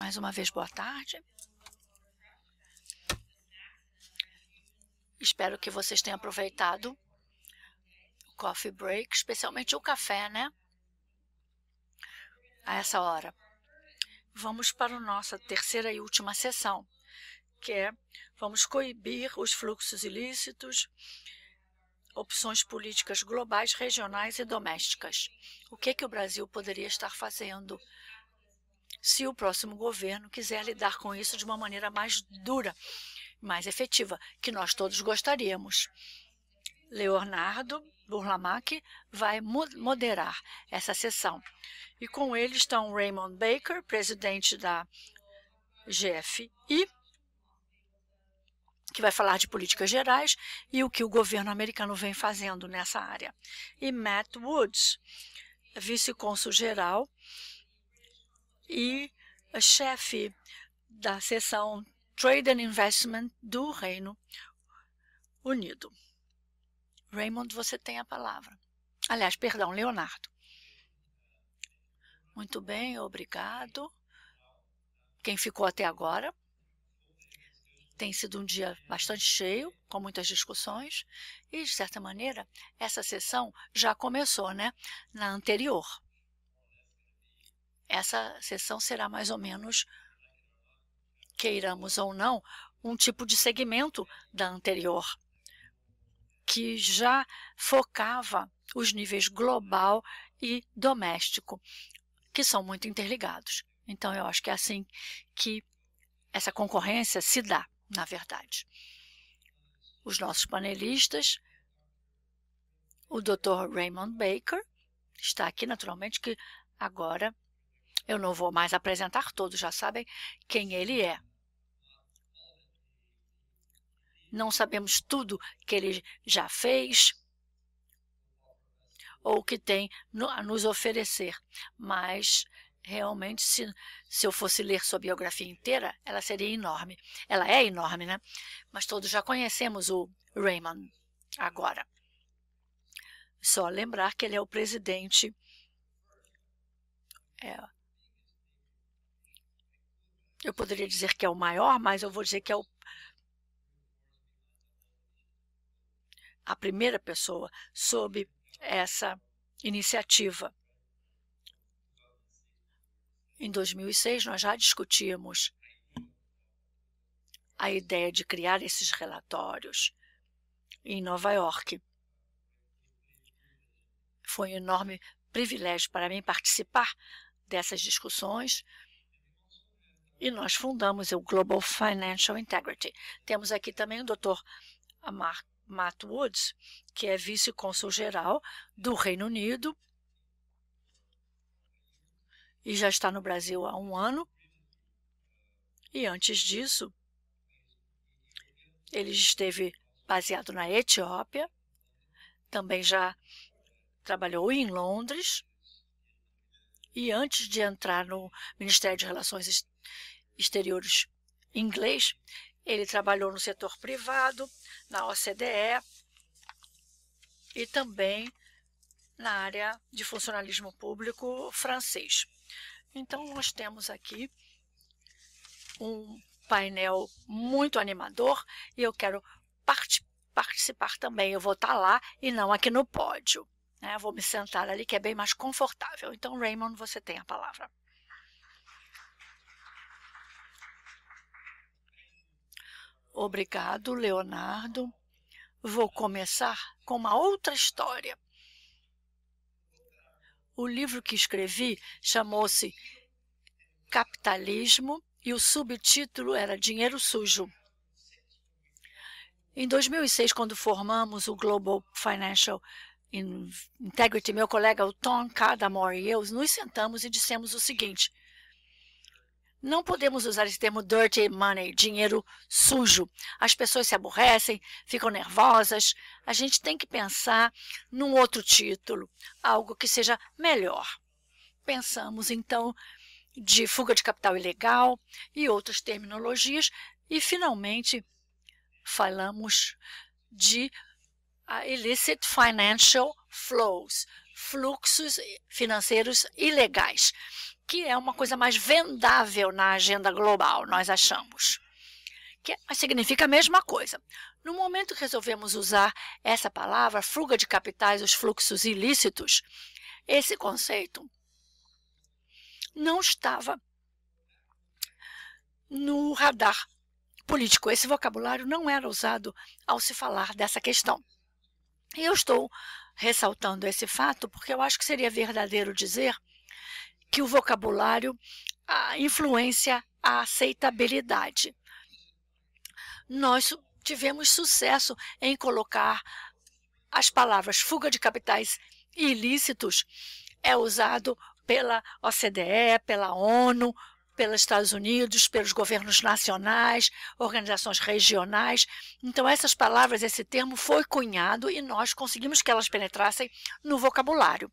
Mais uma vez, boa tarde. Espero que vocês tenham aproveitado o coffee break, especialmente o café, né? A essa hora. Vamos para a nossa terceira e última sessão, que é vamos coibir os fluxos ilícitos, opções políticas globais, regionais e domésticas. O que, que o Brasil poderia estar fazendo? se o próximo governo quiser lidar com isso de uma maneira mais dura, mais efetiva, que nós todos gostaríamos. Leonardo Burlamac vai moderar essa sessão. E com ele estão Raymond Baker, presidente da GFI, que vai falar de políticas gerais e o que o governo americano vem fazendo nessa área. E Matt Woods, vice-consul-geral e chefe da seção Trade and Investment do Reino Unido. Raymond, você tem a palavra. Aliás, perdão, Leonardo. Muito bem, obrigado. Quem ficou até agora? Tem sido um dia bastante cheio, com muitas discussões, e, de certa maneira, essa sessão já começou, né? Na anterior essa sessão será mais ou menos, queiramos ou não, um tipo de segmento da anterior, que já focava os níveis global e doméstico, que são muito interligados. Então, eu acho que é assim que essa concorrência se dá, na verdade. Os nossos panelistas, o Dr. Raymond Baker, está aqui, naturalmente, que agora eu não vou mais apresentar todos, já sabem quem ele é. Não sabemos tudo que ele já fez ou que tem a nos oferecer, mas realmente, se, se eu fosse ler sua biografia inteira, ela seria enorme. Ela é enorme, né? Mas todos já conhecemos o Raymond agora. Só lembrar que ele é o presidente é, eu poderia dizer que é o maior, mas eu vou dizer que é o, a primeira pessoa sob essa iniciativa. Em 2006, nós já discutimos a ideia de criar esses relatórios em Nova York. Foi um enorme privilégio para mim participar dessas discussões e nós fundamos o Global Financial Integrity. Temos aqui também o Dr. Mark Matt Woods, que é vice-consul geral do Reino Unido e já está no Brasil há um ano. E antes disso, ele esteve baseado na Etiópia, também já trabalhou em Londres e antes de entrar no Ministério de Relações Exteriores inglês, ele trabalhou no setor privado, na OCDE e também na área de funcionalismo público francês. Então, nós temos aqui um painel muito animador e eu quero part participar também. Eu vou estar tá lá e não aqui no pódio. Né? Vou me sentar ali, que é bem mais confortável. Então, Raymond, você tem a palavra. Obrigado, Leonardo. Vou começar com uma outra história. O livro que escrevi chamou-se Capitalismo e o subtítulo era Dinheiro Sujo. Em 2006, quando formamos o Global Financial Integrity, meu colega o Tom Cadamore e eu nos sentamos e dissemos o seguinte: não podemos usar esse termo dirty money, dinheiro sujo. As pessoas se aborrecem, ficam nervosas. A gente tem que pensar num outro título, algo que seja melhor. Pensamos então de fuga de capital ilegal e outras terminologias e finalmente falamos de uh, illicit financial flows, fluxos financeiros ilegais, que é uma coisa mais vendável na agenda global, nós achamos. Que é, significa a mesma coisa. No momento que resolvemos usar essa palavra, fuga de capitais, os fluxos ilícitos, esse conceito não estava no radar político. Esse vocabulário não era usado ao se falar dessa questão. E eu estou ressaltando esse fato porque eu acho que seria verdadeiro dizer que o vocabulário influencia a aceitabilidade. Nós tivemos sucesso em colocar as palavras fuga de capitais ilícitos é usado pela OCDE, pela ONU, pelos Estados Unidos, pelos governos nacionais, organizações regionais. Então, essas palavras, esse termo foi cunhado e nós conseguimos que elas penetrassem no vocabulário.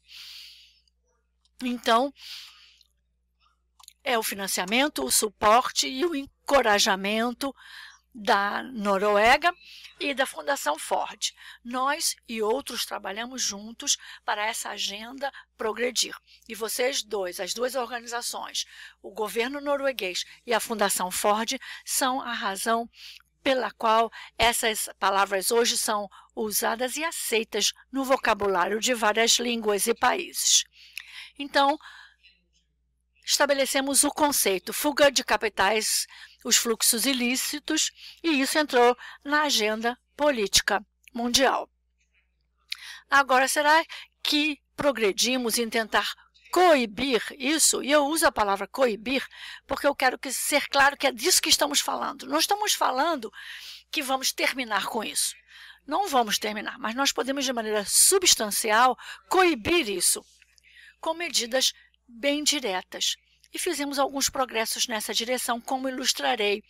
Então, é o financiamento, o suporte e o encorajamento da Noruega e da Fundação Ford. Nós e outros trabalhamos juntos para essa agenda progredir. E vocês dois, as duas organizações, o governo norueguês e a Fundação Ford, são a razão pela qual essas palavras hoje são usadas e aceitas no vocabulário de várias línguas e países. Então, estabelecemos o conceito fuga de capitais os fluxos ilícitos, e isso entrou na agenda política mundial. Agora, será que progredimos em tentar coibir isso, e eu uso a palavra coibir, porque eu quero que ser claro que é disso que estamos falando. Não estamos falando que vamos terminar com isso. Não vamos terminar, mas nós podemos, de maneira substancial, coibir isso com medidas bem diretas e fizemos alguns progressos nessa direção, como ilustrarei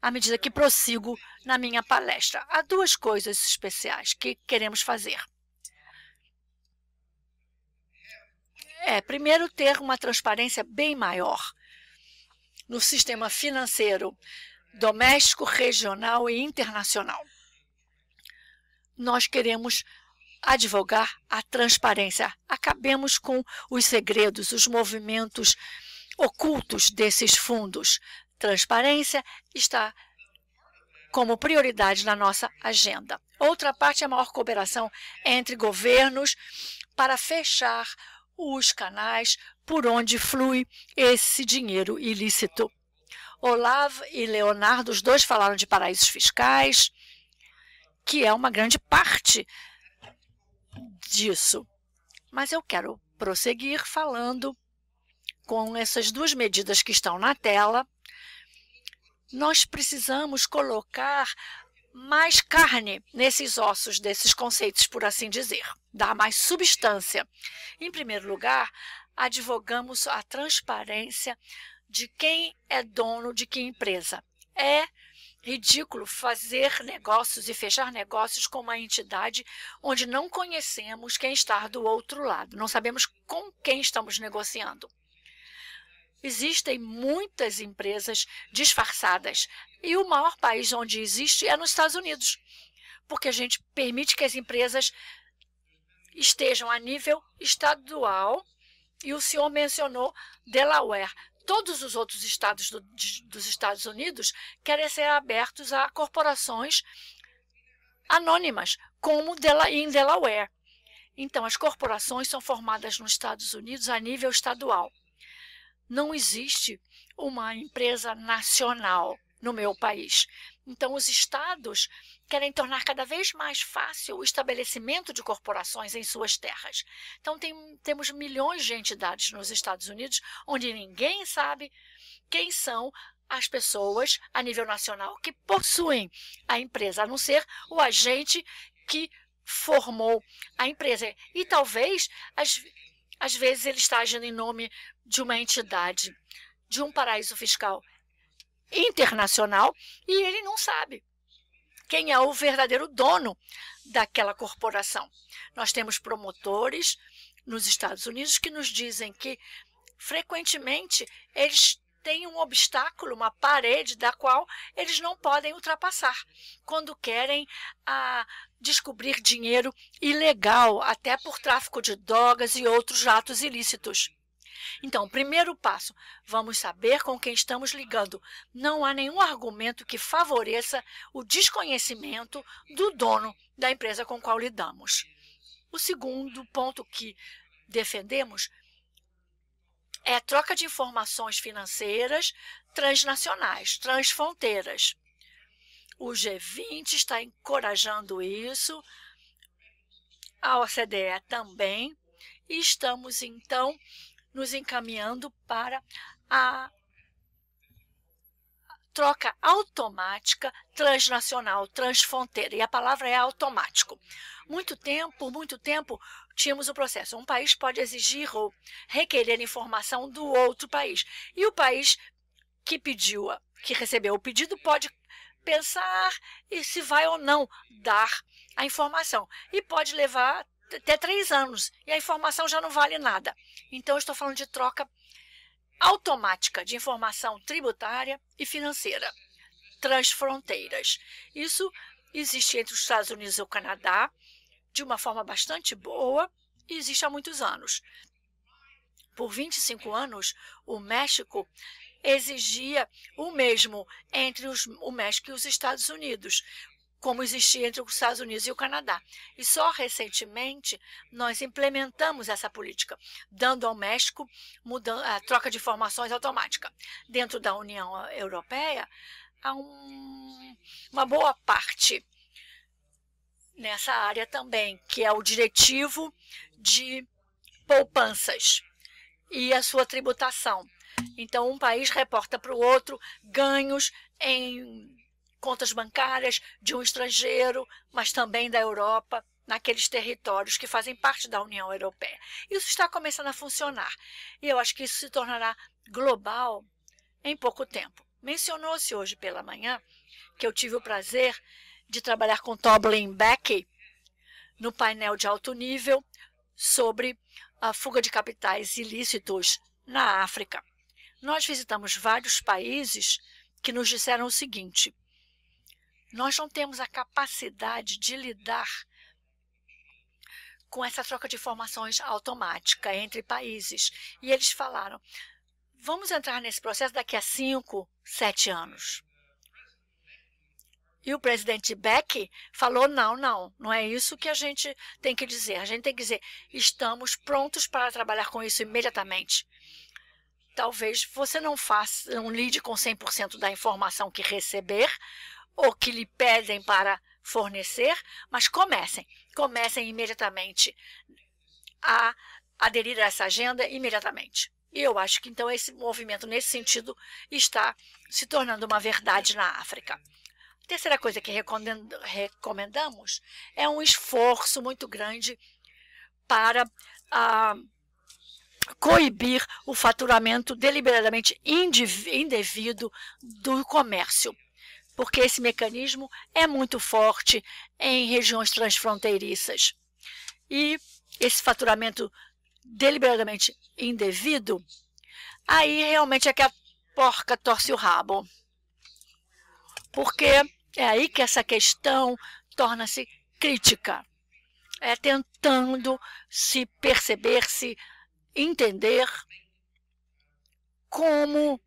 à medida que prossigo na minha palestra. Há duas coisas especiais que queremos fazer. É, primeiro, ter uma transparência bem maior no sistema financeiro doméstico, regional e internacional. Nós queremos advogar a transparência. Acabemos com os segredos, os movimentos ocultos desses fundos. Transparência está como prioridade na nossa agenda. Outra parte é a maior cooperação entre governos para fechar os canais por onde flui esse dinheiro ilícito. Olavo e Leonardo, os dois falaram de paraísos fiscais, que é uma grande parte disso. Mas eu quero prosseguir falando com essas duas medidas que estão na tela. Nós precisamos colocar mais carne nesses ossos desses conceitos, por assim dizer, dar mais substância. Em primeiro lugar, advogamos a transparência de quem é dono de que empresa. É ridículo fazer negócios e fechar negócios com uma entidade onde não conhecemos quem está do outro lado, não sabemos com quem estamos negociando. Existem muitas empresas disfarçadas e o maior país onde existe é nos Estados Unidos, porque a gente permite que as empresas estejam a nível estadual e o senhor mencionou Delaware todos os outros estados do, de, dos Estados Unidos querem ser abertos a corporações anônimas, como Dela, em Delaware. Então, as corporações são formadas nos Estados Unidos a nível estadual. Não existe uma empresa nacional no meu país. Então, os estados querem tornar cada vez mais fácil o estabelecimento de corporações em suas terras. Então, tem, temos milhões de entidades nos Estados Unidos onde ninguém sabe quem são as pessoas a nível nacional que possuem a empresa, a não ser o agente que formou a empresa. E talvez, às, às vezes, ele está agindo em nome de uma entidade, de um paraíso fiscal internacional, e ele não sabe quem é o verdadeiro dono daquela corporação. Nós temos promotores nos Estados Unidos que nos dizem que frequentemente eles têm um obstáculo, uma parede da qual eles não podem ultrapassar quando querem ah, descobrir dinheiro ilegal, até por tráfico de drogas e outros atos ilícitos. Então, o primeiro passo, vamos saber com quem estamos ligando. Não há nenhum argumento que favoreça o desconhecimento do dono da empresa com qual lidamos. O segundo ponto que defendemos é troca de informações financeiras transnacionais, transfronteiras. O G20 está encorajando isso, a OCDE também, e estamos então nos encaminhando para a troca automática transnacional, transfronteira. E a palavra é automático. Muito tempo, muito tempo, tínhamos o processo. Um país pode exigir ou requerer informação do outro país. E o país que pediu, que recebeu o pedido, pode pensar e se vai ou não dar a informação. E pode levar até três anos e a informação já não vale nada. Então, estou falando de troca automática de informação tributária e financeira, transfronteiras. Isso existe entre os Estados Unidos e o Canadá de uma forma bastante boa e existe há muitos anos. Por 25 anos, o México exigia o mesmo entre os, o México e os Estados Unidos como existia entre os Estados Unidos e o Canadá. E só recentemente nós implementamos essa política, dando ao México a troca de informações automática. Dentro da União Europeia, há um, uma boa parte nessa área também, que é o diretivo de poupanças e a sua tributação. Então, um país reporta para o outro ganhos em contas bancárias de um estrangeiro, mas também da Europa, naqueles territórios que fazem parte da União Europeia. Isso está começando a funcionar e eu acho que isso se tornará global em pouco tempo. Mencionou-se hoje pela manhã que eu tive o prazer de trabalhar com Toblin Beck no painel de alto nível sobre a fuga de capitais ilícitos na África. Nós visitamos vários países que nos disseram o seguinte: nós não temos a capacidade de lidar com essa troca de informações automática entre países. E eles falaram: vamos entrar nesse processo daqui a cinco, sete anos. E o presidente Beck falou: não, não, não é isso que a gente tem que dizer. A gente tem que dizer: estamos prontos para trabalhar com isso imediatamente. Talvez você não faça, não lide com 100% da informação que receber, ou que lhe pedem para fornecer, mas comecem, comecem imediatamente a aderir a essa agenda imediatamente. E eu acho que então esse movimento nesse sentido está se tornando uma verdade na África. A terceira coisa que recomendamos é um esforço muito grande para ah, coibir o faturamento deliberadamente indevido do comércio porque esse mecanismo é muito forte em regiões transfronteiriças. E esse faturamento deliberadamente indevido, aí realmente é que a porca torce o rabo. Porque é aí que essa questão torna-se crítica. É tentando se perceber, se entender como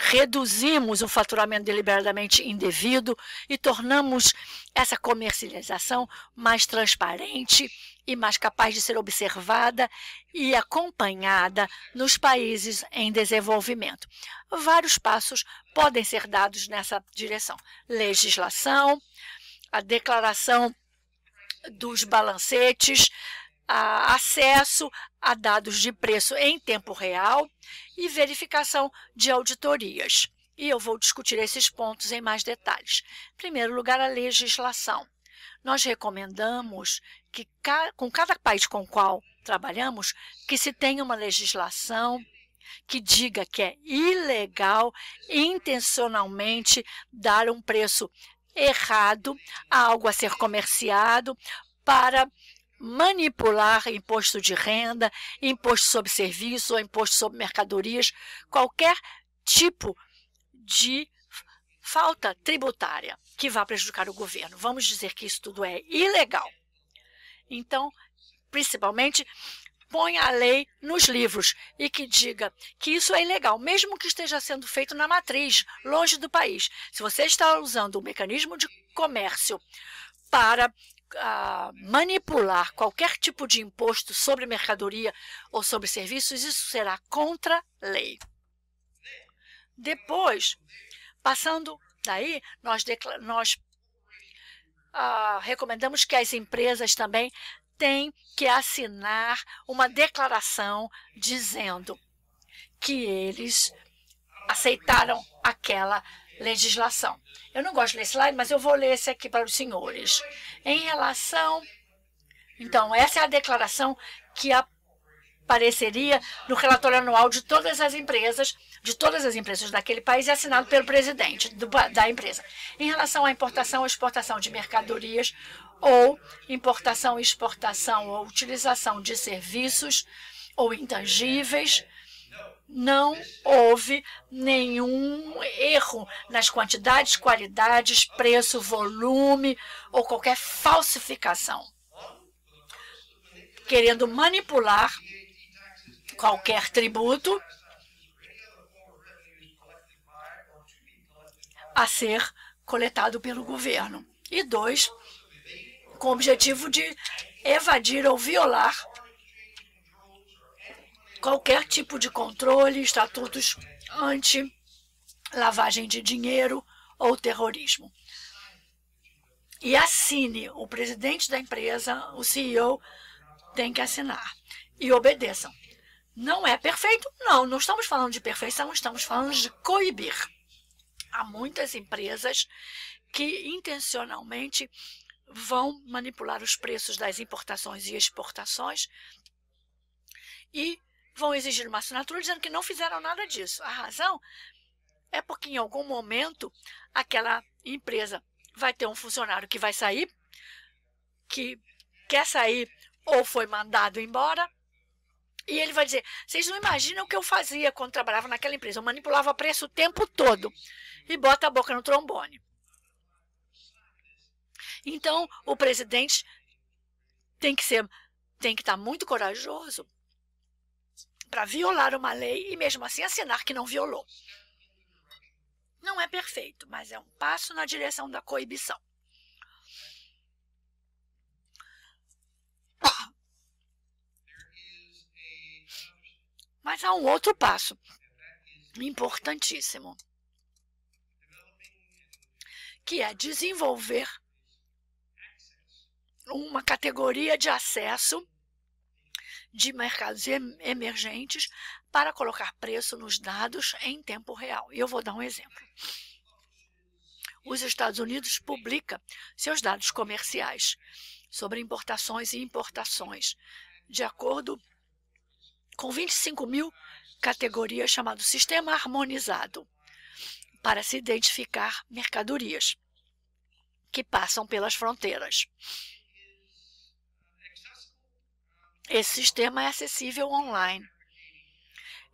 reduzimos o faturamento deliberadamente indevido e tornamos essa comercialização mais transparente e mais capaz de ser observada e acompanhada nos países em desenvolvimento. Vários passos podem ser dados nessa direção: legislação, a declaração dos balancetes, a acesso a dados de preço em tempo real e verificação de auditorias. E eu vou discutir esses pontos em mais detalhes. Em primeiro lugar, a legislação. Nós recomendamos que com cada país com o qual trabalhamos, que se tenha uma legislação que diga que é ilegal intencionalmente dar um preço errado a algo a ser comerciado para manipular imposto de renda, imposto sobre serviço ou imposto sobre mercadorias, qualquer tipo de falta tributária que vá prejudicar o governo. Vamos dizer que isso tudo é ilegal. Então, principalmente, põe a lei nos livros e que diga que isso é ilegal, mesmo que esteja sendo feito na matriz, longe do país. Se você está usando o mecanismo de comércio para a manipular qualquer tipo de imposto sobre mercadoria ou sobre serviços, isso será contra lei. Depois, passando daí, nós, nós ah, recomendamos que as empresas também têm que assinar uma declaração dizendo que eles aceitaram aquela legislação. Eu não gosto desse slide, mas eu vou ler esse aqui para os senhores. Em relação. Então, essa é a declaração que apareceria no relatório anual de todas as empresas, de todas as empresas daquele país e assinado pelo presidente do, da empresa. Em relação à importação ou exportação de mercadorias ou importação, exportação ou utilização de serviços ou intangíveis, não houve nenhum erro nas quantidades, qualidades, preço, volume ou qualquer falsificação, querendo manipular qualquer tributo a ser coletado pelo governo. E dois, com o objetivo de evadir ou violar qualquer tipo de controle, estatutos anti-lavagem de dinheiro ou terrorismo. E assine, o presidente da empresa, o CEO, tem que assinar. E obedeçam. Não é perfeito? Não, não estamos falando de perfeição, estamos falando de coibir. Há muitas empresas que intencionalmente vão manipular os preços das importações e exportações e vão exigir uma assinatura dizendo que não fizeram nada disso. A razão é porque em algum momento aquela empresa vai ter um funcionário que vai sair, que quer sair ou foi mandado embora, e ele vai dizer: vocês não imaginam o que eu fazia quando trabalhava naquela empresa? Eu manipulava preço o tempo todo e bota a boca no trombone. Então, o presidente tem que ser tem que estar muito corajoso para violar uma lei e mesmo assim assinar que não violou. Não é perfeito, mas é um passo na direção da coibição. Mas há um outro passo importantíssimo, que é desenvolver uma categoria de acesso de mercados emergentes para colocar preço nos dados em tempo real. E eu vou dar um exemplo. Os Estados Unidos publica seus dados comerciais sobre importações e importações, de acordo com 25 mil categorias chamado Sistema Harmonizado, para se identificar mercadorias que passam pelas fronteiras. Esse sistema é acessível online.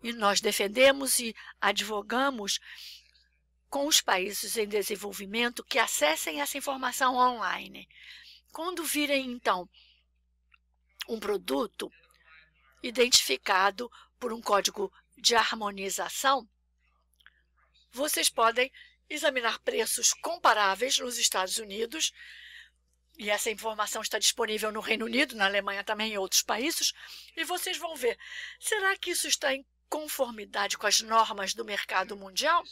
E nós defendemos e advogamos com os países em desenvolvimento que acessem essa informação online. Quando virem, então, um produto identificado por um código de harmonização, vocês podem examinar preços comparáveis nos Estados Unidos e essa informação está disponível no Reino Unido, na Alemanha também em outros países, e vocês vão ver. Será que isso está em conformidade com as normas do mercado mundial?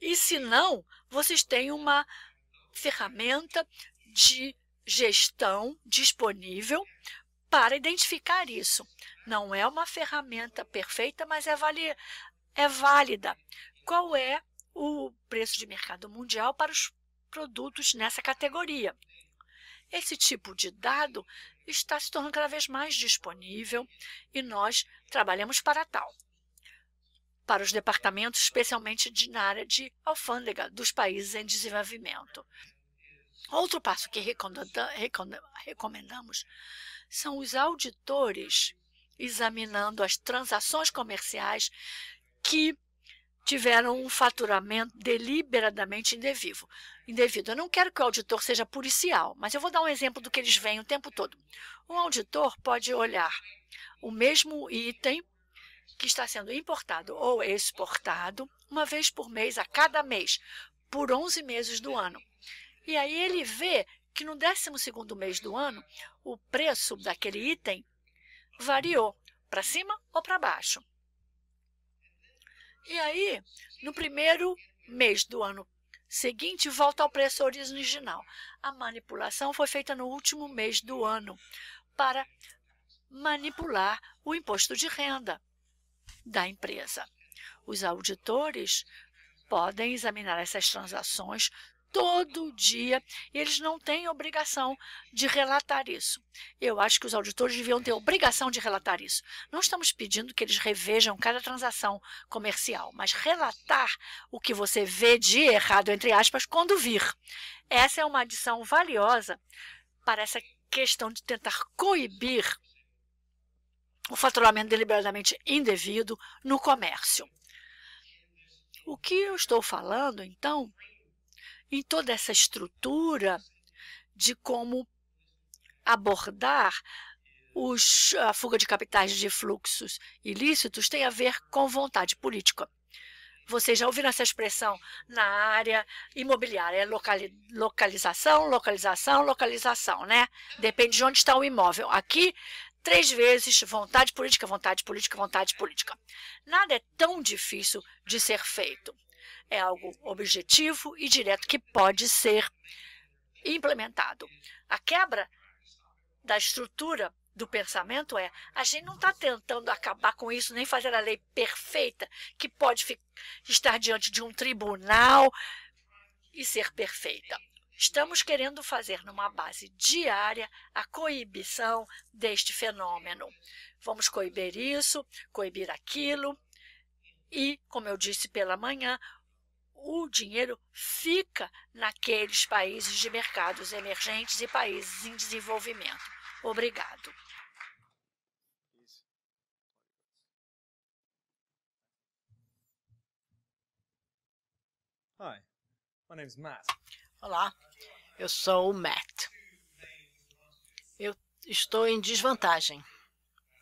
E se não, vocês têm uma ferramenta de gestão disponível para identificar isso. Não é uma ferramenta perfeita, mas é, vali é válida. Qual é o preço de mercado mundial para os produtos nessa categoria. Esse tipo de dado está se tornando cada vez mais disponível e nós trabalhamos para tal. Para os departamentos, especialmente de, na área de alfândega dos países em desenvolvimento. Outro passo que recomendamos são os auditores examinando as transações comerciais que tiveram um faturamento deliberadamente indevido. indevido. Eu não quero que o auditor seja policial, mas eu vou dar um exemplo do que eles veem o tempo todo. Um auditor pode olhar o mesmo item que está sendo importado ou exportado uma vez por mês, a cada mês, por 11 meses do ano. E aí ele vê que no 12 mês do ano, o preço daquele item variou para cima ou para baixo. E aí, no primeiro mês do ano seguinte, volta ao preço original. A manipulação foi feita no último mês do ano para manipular o imposto de renda da empresa. Os auditores podem examinar essas transações todo dia e eles não têm obrigação de relatar isso. Eu acho que os auditores deviam ter obrigação de relatar isso. Não estamos pedindo que eles revejam cada transação comercial, mas relatar o que você vê de errado, entre aspas, quando vir. Essa é uma adição valiosa para essa questão de tentar coibir o faturamento deliberadamente indevido no comércio. O que eu estou falando, então, em toda essa estrutura de como abordar os, a fuga de capitais de fluxos ilícitos tem a ver com vontade política. Vocês já ouviram essa expressão na área imobiliária, é locali localização, localização, localização, né? Depende de onde está o imóvel. Aqui, três vezes, vontade política, vontade política, vontade política. Nada é tão difícil de ser feito. É algo objetivo e direto que pode ser implementado. A quebra da estrutura do pensamento é a gente não está tentando acabar com isso, nem fazer a lei perfeita, que pode estar diante de um tribunal e ser perfeita. Estamos querendo fazer numa base diária a coibição deste fenômeno. Vamos coibir isso, coibir aquilo. E, como eu disse pela manhã, o dinheiro fica naqueles países de mercados emergentes e países em desenvolvimento. Obrigado. Hi, my name is Matt. Olá, eu sou o Matt. Eu estou em desvantagem.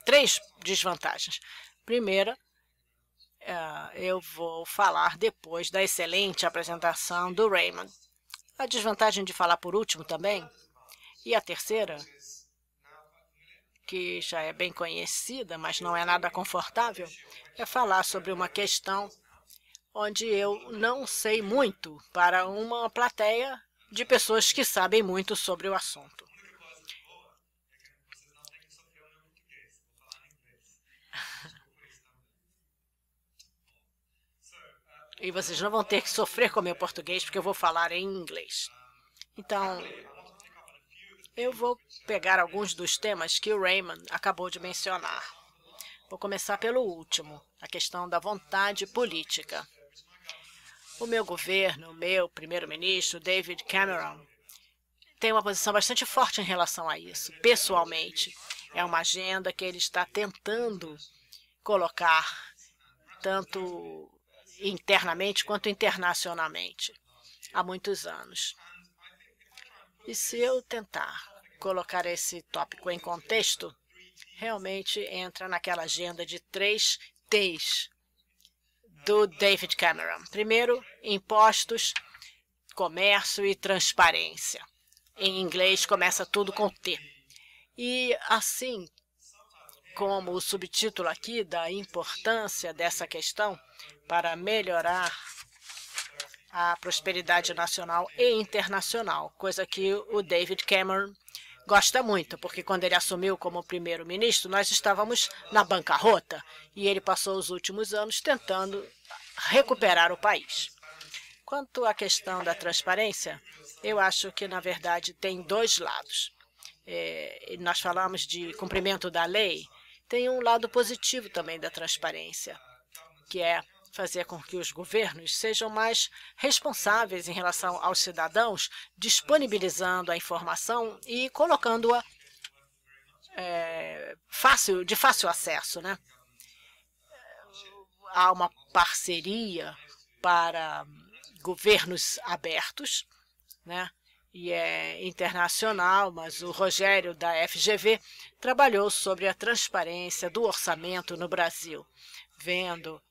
Três desvantagens. Primeira, é, eu vou falar depois da excelente apresentação do Raymond. A desvantagem de falar por último também, e a terceira, que já é bem conhecida, mas não é nada confortável, é falar sobre uma questão onde eu não sei muito para uma plateia de pessoas que sabem muito sobre o assunto. E vocês não vão ter que sofrer com o meu português, porque eu vou falar em inglês. Então, eu vou pegar alguns dos temas que o Raymond acabou de mencionar. Vou começar pelo último, a questão da vontade política. O meu governo, o meu primeiro-ministro, David Cameron, tem uma posição bastante forte em relação a isso, pessoalmente. É uma agenda que ele está tentando colocar tanto internamente quanto internacionalmente há muitos anos. E se eu tentar colocar esse tópico em contexto, realmente entra naquela agenda de três T's do David Cameron. Primeiro, impostos, comércio e transparência. Em inglês, começa tudo com T. E assim, como o subtítulo aqui da importância dessa questão para melhorar a prosperidade nacional e internacional, coisa que o David Cameron gosta muito, porque quando ele assumiu como primeiro-ministro, nós estávamos na bancarrota e ele passou os últimos anos tentando recuperar o país. Quanto à questão da transparência, eu acho que, na verdade, tem dois lados. É, nós falamos de cumprimento da lei tem um lado positivo também da transparência, que é fazer com que os governos sejam mais responsáveis em relação aos cidadãos, disponibilizando a informação e colocando-a é, fácil, de fácil acesso. Né? Há uma parceria para governos abertos, né? e é internacional, mas o Rogério, da FGV, trabalhou sobre a transparência do orçamento no Brasil, vendo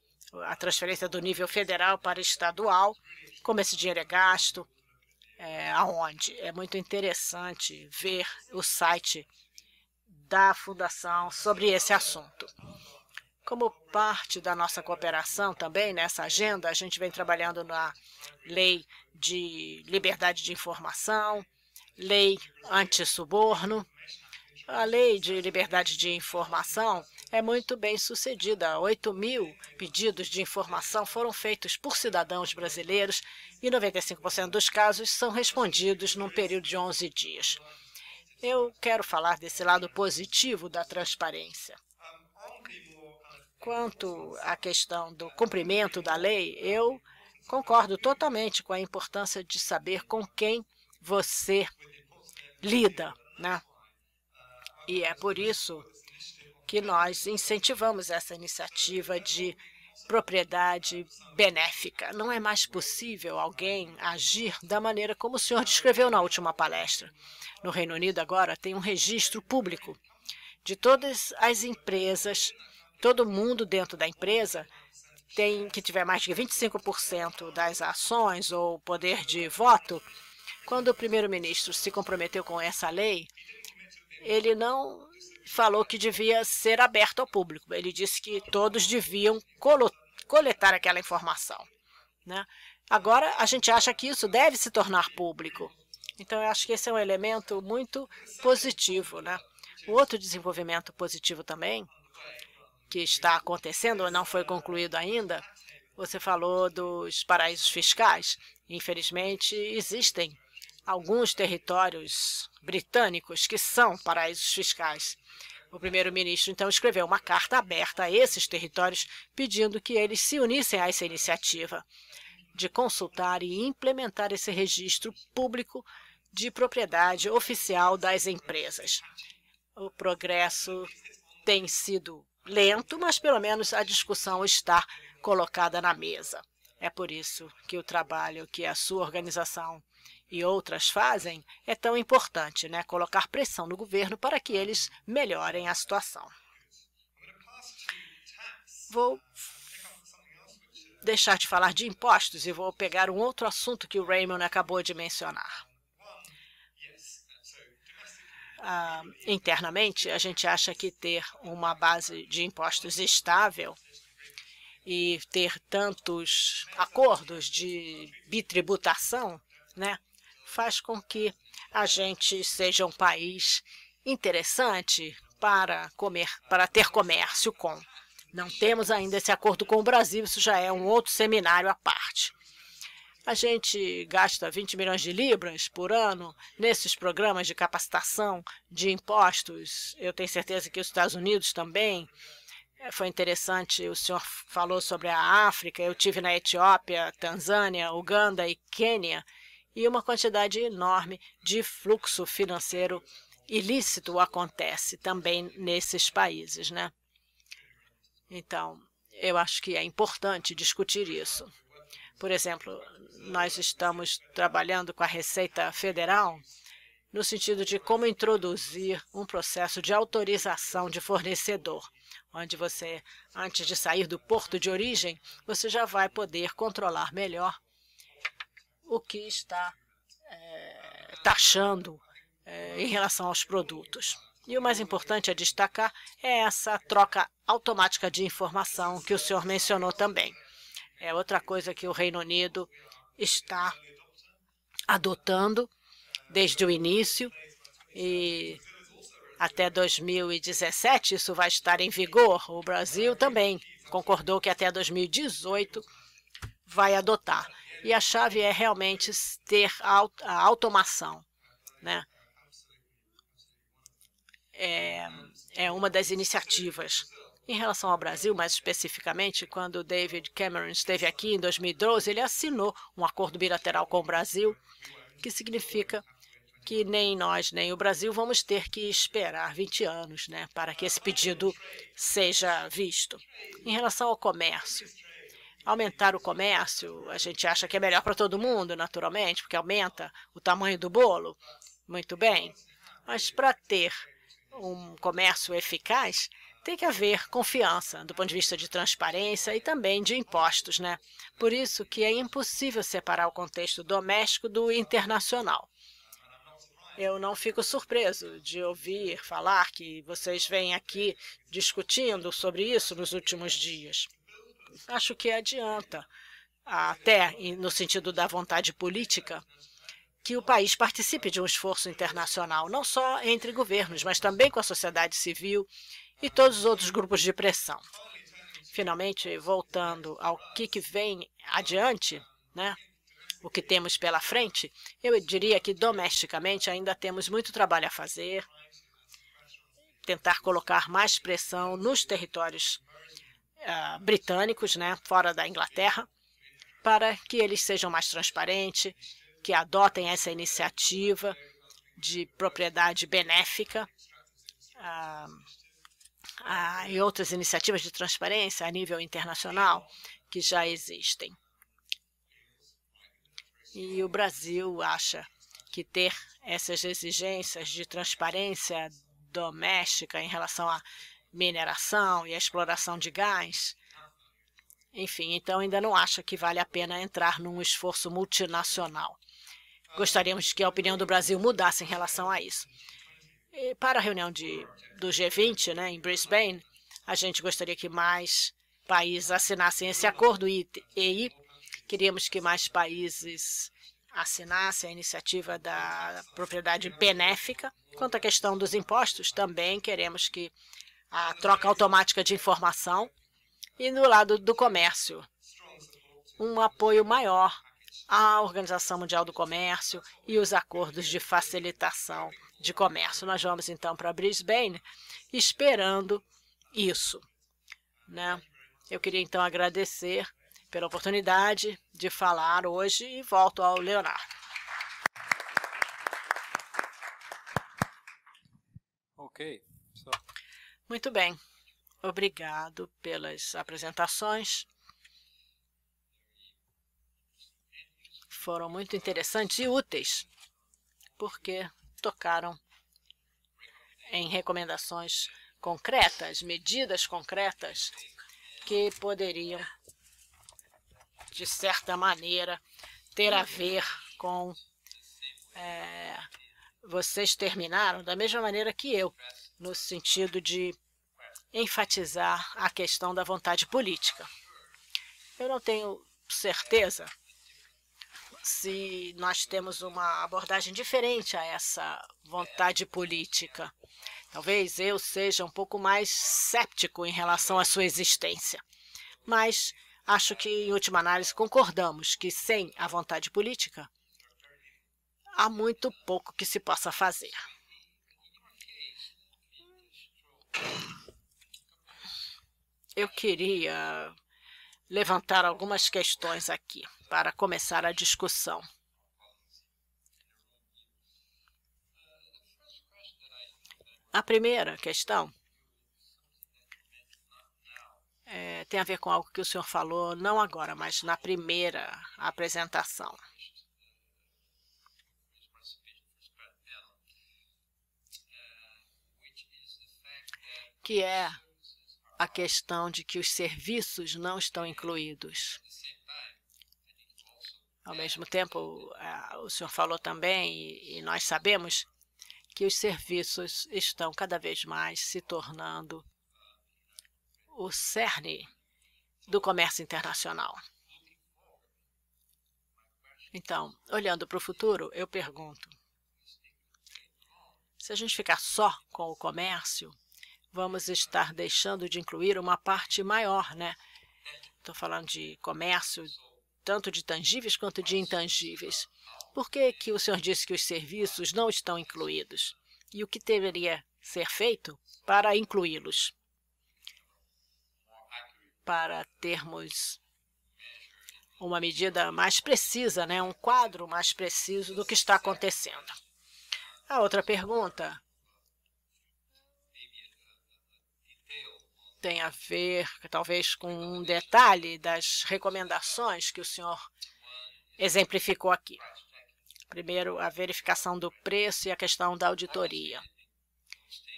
a transferência do nível federal para estadual, como esse dinheiro é gasto, é, aonde. É muito interessante ver o site da Fundação sobre esse assunto. Como parte da nossa cooperação também nessa agenda, a gente vem trabalhando na lei de liberdade de informação, lei anti-suborno. A lei de liberdade de informação é muito bem sucedida. 8 mil pedidos de informação foram feitos por cidadãos brasileiros e 95% dos casos são respondidos num período de 11 dias. Eu quero falar desse lado positivo da transparência. Quanto à questão do cumprimento da lei, eu concordo totalmente com a importância de saber com quem você lida. Né? E é por isso que nós incentivamos essa iniciativa de propriedade benéfica. Não é mais possível alguém agir da maneira como o senhor descreveu na última palestra. No Reino Unido, agora, tem um registro público de todas as empresas todo mundo dentro da empresa tem que tiver mais de 25% das ações ou poder de voto, quando o primeiro-ministro se comprometeu com essa lei, ele não falou que devia ser aberto ao público. Ele disse que todos deviam coletar aquela informação. Né? Agora, a gente acha que isso deve se tornar público. Então, eu acho que esse é um elemento muito positivo. Né? O outro desenvolvimento positivo também que está acontecendo ou não foi concluído ainda. Você falou dos paraísos fiscais. Infelizmente, existem alguns territórios britânicos que são paraísos fiscais. O primeiro-ministro, então, escreveu uma carta aberta a esses territórios pedindo que eles se unissem a essa iniciativa de consultar e implementar esse registro público de propriedade oficial das empresas. O progresso tem sido lento, mas pelo menos a discussão está colocada na mesa. É por isso que o trabalho que a sua organização e outras fazem é tão importante, né? Colocar pressão no governo para que eles melhorem a situação. Vou deixar de falar de impostos e vou pegar um outro assunto que o Raymond acabou de mencionar ah, internamente, a gente acha que ter uma base de impostos estável e ter tantos acordos de bitributação né, faz com que a gente seja um país interessante para comer, para ter comércio com. Não temos ainda esse acordo com o Brasil, isso já é um outro seminário à parte. A gente gasta 20 milhões de libras por ano nesses programas de capacitação de impostos. Eu tenho certeza que os Estados Unidos também. É, foi interessante, o senhor falou sobre a África. Eu tive na Etiópia, Tanzânia, Uganda e Quênia. E uma quantidade enorme de fluxo financeiro ilícito acontece também nesses países, né? Então, eu acho que é importante discutir isso. Por exemplo, nós estamos trabalhando com a Receita Federal no sentido de como introduzir um processo de autorização de fornecedor, onde você, antes de sair do porto de origem, você já vai poder controlar melhor o que está é, taxando é, em relação aos produtos. E o mais importante a destacar é essa troca automática de informação que o senhor mencionou também. É outra coisa que o Reino Unido está adotando desde o início e até 2017 isso vai estar em vigor. O Brasil também concordou que até 2018 vai adotar. E a chave é realmente ter a automação. Né? É, é uma das iniciativas em relação ao Brasil, mais especificamente, quando David Cameron esteve aqui em 2012, ele assinou um acordo bilateral com o Brasil, que significa que nem nós nem o Brasil vamos ter que esperar 20 anos né, para que esse pedido seja visto. Em relação ao comércio, aumentar o comércio, a gente acha que é melhor para todo mundo, naturalmente, porque aumenta o tamanho do bolo. Muito bem. Mas para ter um comércio eficaz, tem que haver confiança do ponto de vista de transparência e também de impostos, né? Por isso que é impossível separar o contexto doméstico do internacional. Eu não fico surpreso de ouvir falar que vocês vêm aqui discutindo sobre isso nos últimos dias. Acho que adianta, até no sentido da vontade política, que o país participe de um esforço internacional, não só entre governos, mas também com a sociedade civil e todos os outros grupos de pressão. Finalmente, voltando ao que, que vem adiante, né? o que temos pela frente, eu diria que domesticamente ainda temos muito trabalho a fazer, tentar colocar mais pressão nos territórios uh, britânicos, né, fora da Inglaterra, para que eles sejam mais transparentes, que adotem essa iniciativa de propriedade benéfica, uh, ah, e outras iniciativas de transparência a nível internacional que já existem. E o Brasil acha que ter essas exigências de transparência doméstica em relação à mineração e à exploração de gás, enfim, então ainda não acha que vale a pena entrar num esforço multinacional. Gostaríamos que a opinião do Brasil mudasse em relação a isso para a reunião de, do G20 né, em Brisbane, a gente gostaria que mais países assinassem esse acordo e, e queríamos que mais países assinassem a iniciativa da propriedade benéfica. Quanto à questão dos impostos, também queremos que a troca automática de informação e no lado do comércio, um apoio maior à Organização Mundial do Comércio e os acordos de facilitação de comércio. Nós vamos então para Brisbane esperando isso. Né? Eu queria então agradecer pela oportunidade de falar hoje e volto ao Leonardo. Ok. So... Muito bem. Obrigado pelas apresentações. Foram muito interessantes e úteis, porque tocaram em recomendações concretas, medidas concretas que poderiam, de certa maneira, ter a ver com é, vocês terminaram da mesma maneira que eu, no sentido de enfatizar a questão da vontade política. Eu não tenho certeza se nós temos uma abordagem diferente a essa vontade política. Talvez eu seja um pouco mais séptico em relação à sua existência, mas acho que, em última análise, concordamos que sem a vontade política há muito pouco que se possa fazer. Eu queria levantar algumas questões aqui para começar a discussão. A primeira questão é, tem a ver com algo que o senhor falou, não agora, mas na primeira apresentação. Que é a questão de que os serviços não estão incluídos. Ao mesmo tempo, o senhor falou também, e nós sabemos, que os serviços estão cada vez mais se tornando o cerne do comércio internacional. Então, olhando para o futuro, eu pergunto: se a gente ficar só com o comércio, vamos estar deixando de incluir uma parte maior, né? Estou falando de comércio, tanto de tangíveis quanto de intangíveis. Por que, que o senhor disse que os serviços não estão incluídos? E o que deveria ser feito para incluí-los? Para termos uma medida mais precisa, né? um quadro mais preciso do que está acontecendo. A outra pergunta tem a ver, talvez, com um detalhe das recomendações que o senhor exemplificou aqui. Primeiro, a verificação do preço e a questão da auditoria.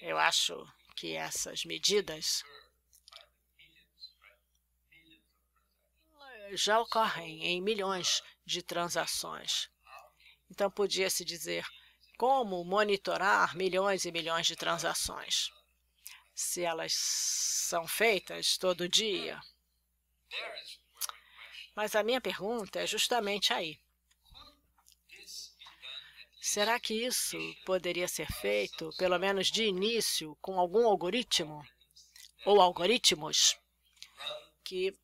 Eu acho que essas medidas já ocorrem em milhões de transações. Então, podia-se dizer como monitorar milhões e milhões de transações se elas são feitas todo dia. Mas a minha pergunta é justamente aí. Será que isso poderia ser feito, pelo menos de início, com algum algoritmo ou algoritmos que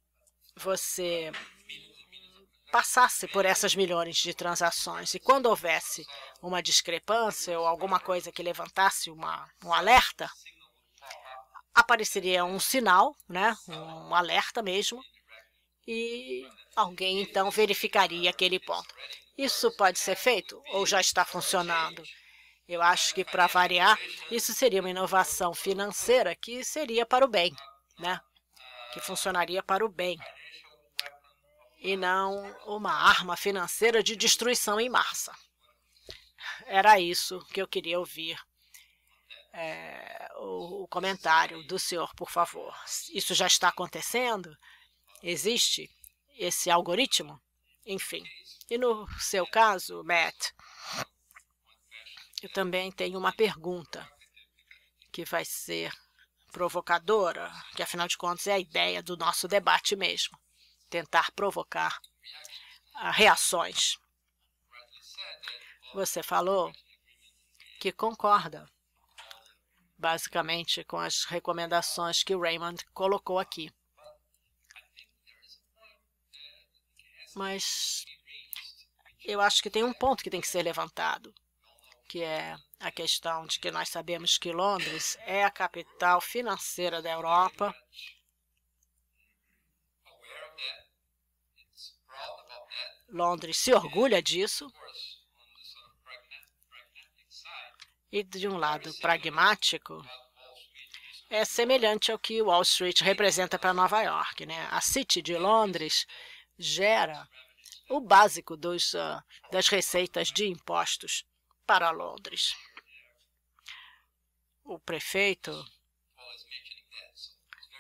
você passasse por essas milhões de transações e quando houvesse uma discrepância ou alguma coisa que levantasse uma, um alerta, apareceria um sinal, né, um alerta mesmo, e alguém então verificaria aquele ponto. Isso pode ser feito ou já está funcionando? Eu acho que, para variar, isso seria uma inovação financeira que seria para o bem, né? que funcionaria para o bem, e não uma arma financeira de destruição em massa. Era isso que eu queria ouvir é, o, o comentário do senhor, por favor. Isso já está acontecendo? Existe esse algoritmo? Enfim. E no seu caso, Matt, eu também tenho uma pergunta que vai ser provocadora, que afinal de contas é a ideia do nosso debate mesmo, tentar provocar reações. Você falou que concorda basicamente com as recomendações que o Raymond colocou aqui. Mas eu acho que tem um ponto que tem que ser levantado, que é a questão de que nós sabemos que Londres é a capital financeira da Europa. Londres se orgulha disso e de um lado pragmático é semelhante ao que Wall Street representa para Nova York. Né? A City de Londres gera o básico dos, uh, das receitas de impostos para Londres. O prefeito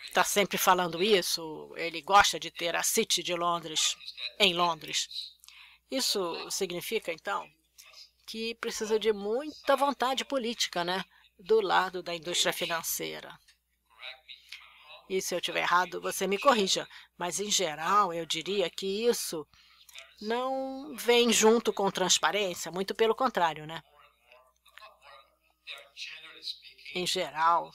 está sempre falando isso, ele gosta de ter a City de Londres em Londres. Isso significa, então, que precisa de muita vontade política né, do lado da indústria financeira. E se eu estiver errado, você me corrija. Mas, em geral, eu diria que isso não vem junto com transparência, muito pelo contrário, né? Em geral,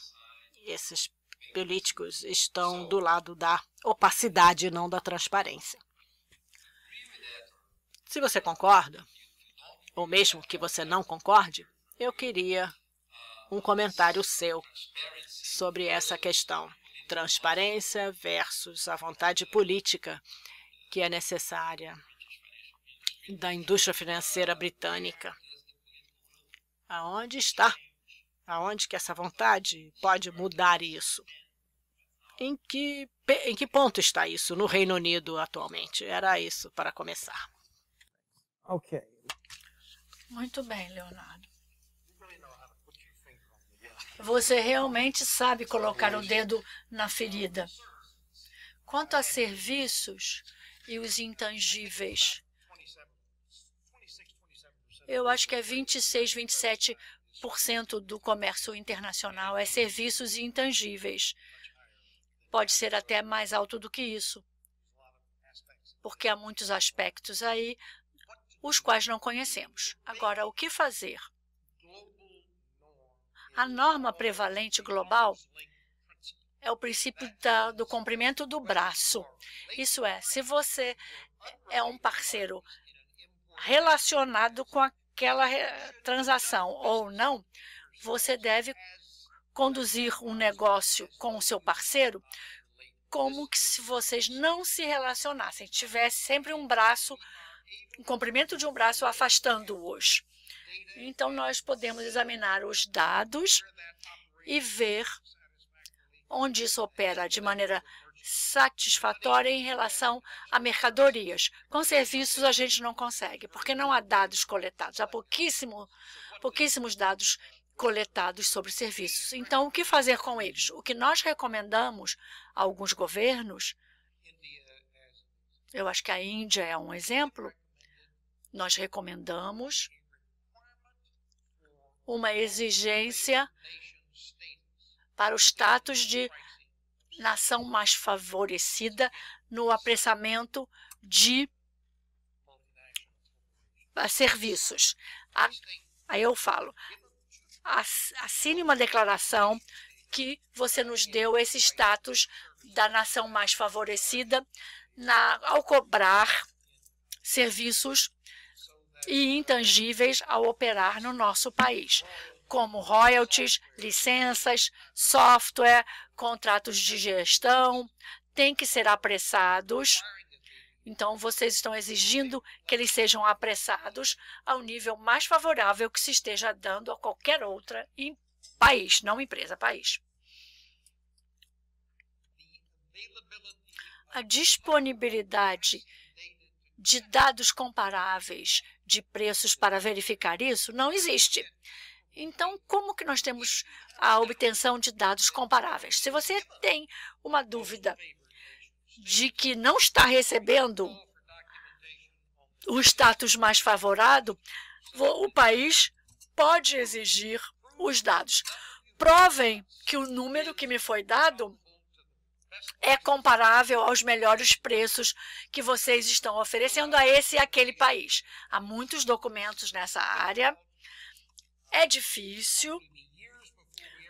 esses políticos estão do lado da opacidade, não da transparência. Se você concorda, ou mesmo que você não concorde, eu queria um comentário seu sobre essa questão. Transparência versus a vontade política que é necessária da indústria financeira britânica. Aonde está? Aonde que essa vontade pode mudar isso? Em que, em que ponto está isso no Reino Unido atualmente? Era isso para começar. Ok. Muito bem, Leonardo. Você realmente sabe colocar o dedo na ferida. Quanto a serviços e os intangíveis, eu acho que é 26, 27% do comércio internacional é serviços e intangíveis. Pode ser até mais alto do que isso, porque há muitos aspectos aí os quais não conhecemos. Agora, o que fazer? A norma prevalente global é o princípio da, do comprimento do braço. Isso é, se você é um parceiro relacionado com aquela transação ou não, você deve conduzir um negócio com o seu parceiro como que se vocês não se relacionassem, tivesse sempre um braço um comprimento de um braço afastando-os. Então, nós podemos examinar os dados e ver onde isso opera de maneira satisfatória em relação a mercadorias. Com serviços, a gente não consegue, porque não há dados coletados. Há pouquíssimo, pouquíssimos dados coletados sobre serviços. Então, o que fazer com eles? O que nós recomendamos a alguns governos eu acho que a Índia é um exemplo, nós recomendamos uma exigência para o status de nação mais favorecida no apressamento de serviços. Aí eu falo, assine uma declaração que você nos deu esse status da nação mais favorecida na, ao cobrar serviços e intangíveis ao operar no nosso país, como royalties, licenças, software, contratos de gestão, têm que ser apressados. Então, vocês estão exigindo que eles sejam apressados ao nível mais favorável que se esteja dando a qualquer outra país, não empresa, país. a disponibilidade de dados comparáveis de preços para verificar isso não existe. Então, como que nós temos a obtenção de dados comparáveis? Se você tem uma dúvida de que não está recebendo o status mais favorado, o país pode exigir os dados. Provem que o número que me foi dado é comparável aos melhores preços que vocês estão oferecendo a esse e aquele país. Há muitos documentos nessa área. É difícil.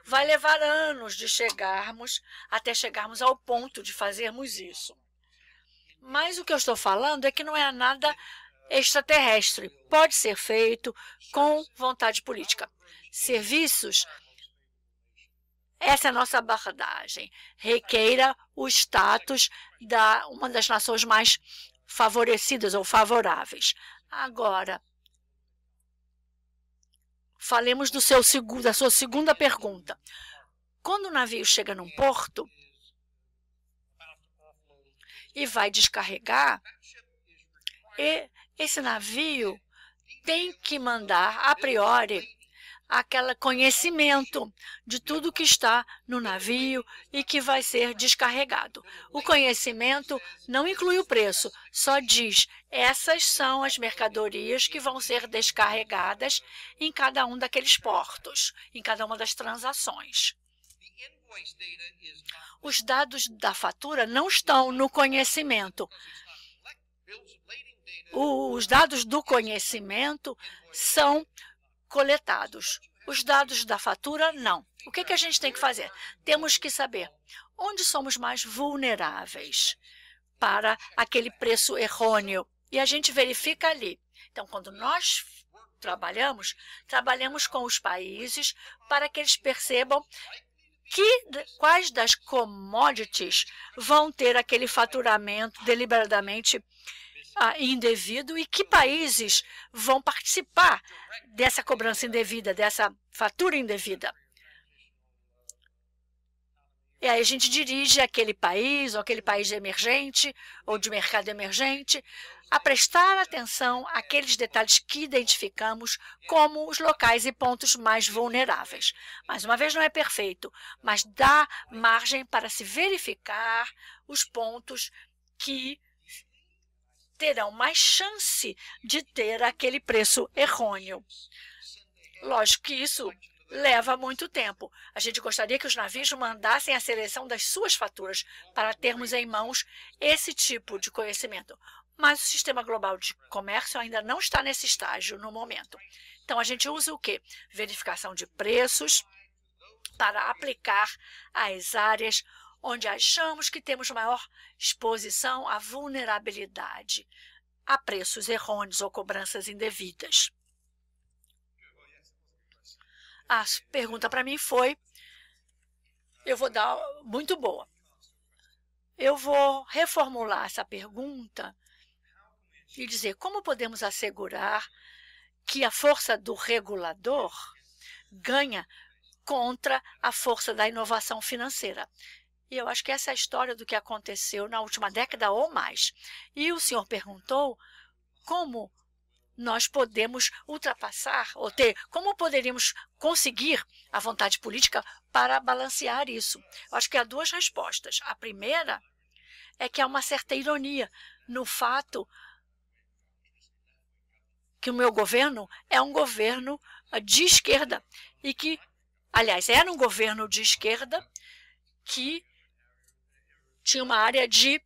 Vai levar anos de chegarmos até chegarmos ao ponto de fazermos isso. Mas o que eu estou falando é que não é nada extraterrestre. Pode ser feito com vontade política. Serviços essa é a nossa abordagem. Requeira o status da uma das nações mais favorecidas ou favoráveis. Agora, falemos do seu da sua segunda pergunta. Quando o navio chega num porto e vai descarregar, e esse navio tem que mandar a priori aquele conhecimento de tudo que está no navio e que vai ser descarregado. O conhecimento não inclui o preço, só diz essas são as mercadorias que vão ser descarregadas em cada um daqueles portos, em cada uma das transações. Os dados da fatura não estão no conhecimento. Os dados do conhecimento são coletados. Os dados da fatura, não. O que, que a gente tem que fazer? Temos que saber onde somos mais vulneráveis para aquele preço errôneo. E a gente verifica ali. Então, quando nós trabalhamos, trabalhamos com os países para que eles percebam que, quais das commodities vão ter aquele faturamento deliberadamente indevido e que países vão participar dessa cobrança indevida, dessa fatura indevida. E aí a gente dirige aquele país, ou aquele país emergente, ou de mercado emergente, a prestar atenção àqueles detalhes que identificamos como os locais e pontos mais vulneráveis. Mais uma vez, não é perfeito, mas dá margem para se verificar os pontos que terão mais chance de ter aquele preço errôneo. Lógico que isso leva muito tempo. A gente gostaria que os navios mandassem a seleção das suas faturas para termos em mãos esse tipo de conhecimento. Mas o sistema global de comércio ainda não está nesse estágio no momento. Então a gente usa o quê? Verificação de preços para aplicar às áreas onde achamos que temos maior exposição à vulnerabilidade, a preços errôneos ou cobranças indevidas. A pergunta para mim foi, eu vou dar muito boa. Eu vou reformular essa pergunta e dizer como podemos assegurar que a força do regulador ganha contra a força da inovação financeira. E eu acho que essa é a história do que aconteceu na última década ou mais. E o senhor perguntou como nós podemos ultrapassar ou ter, como poderíamos conseguir a vontade política para balancear isso? Eu acho que há duas respostas. A primeira é que há uma certa ironia no fato que o meu governo é um governo ah, de esquerda e que, aliás, era um governo de esquerda que tinha uma área de,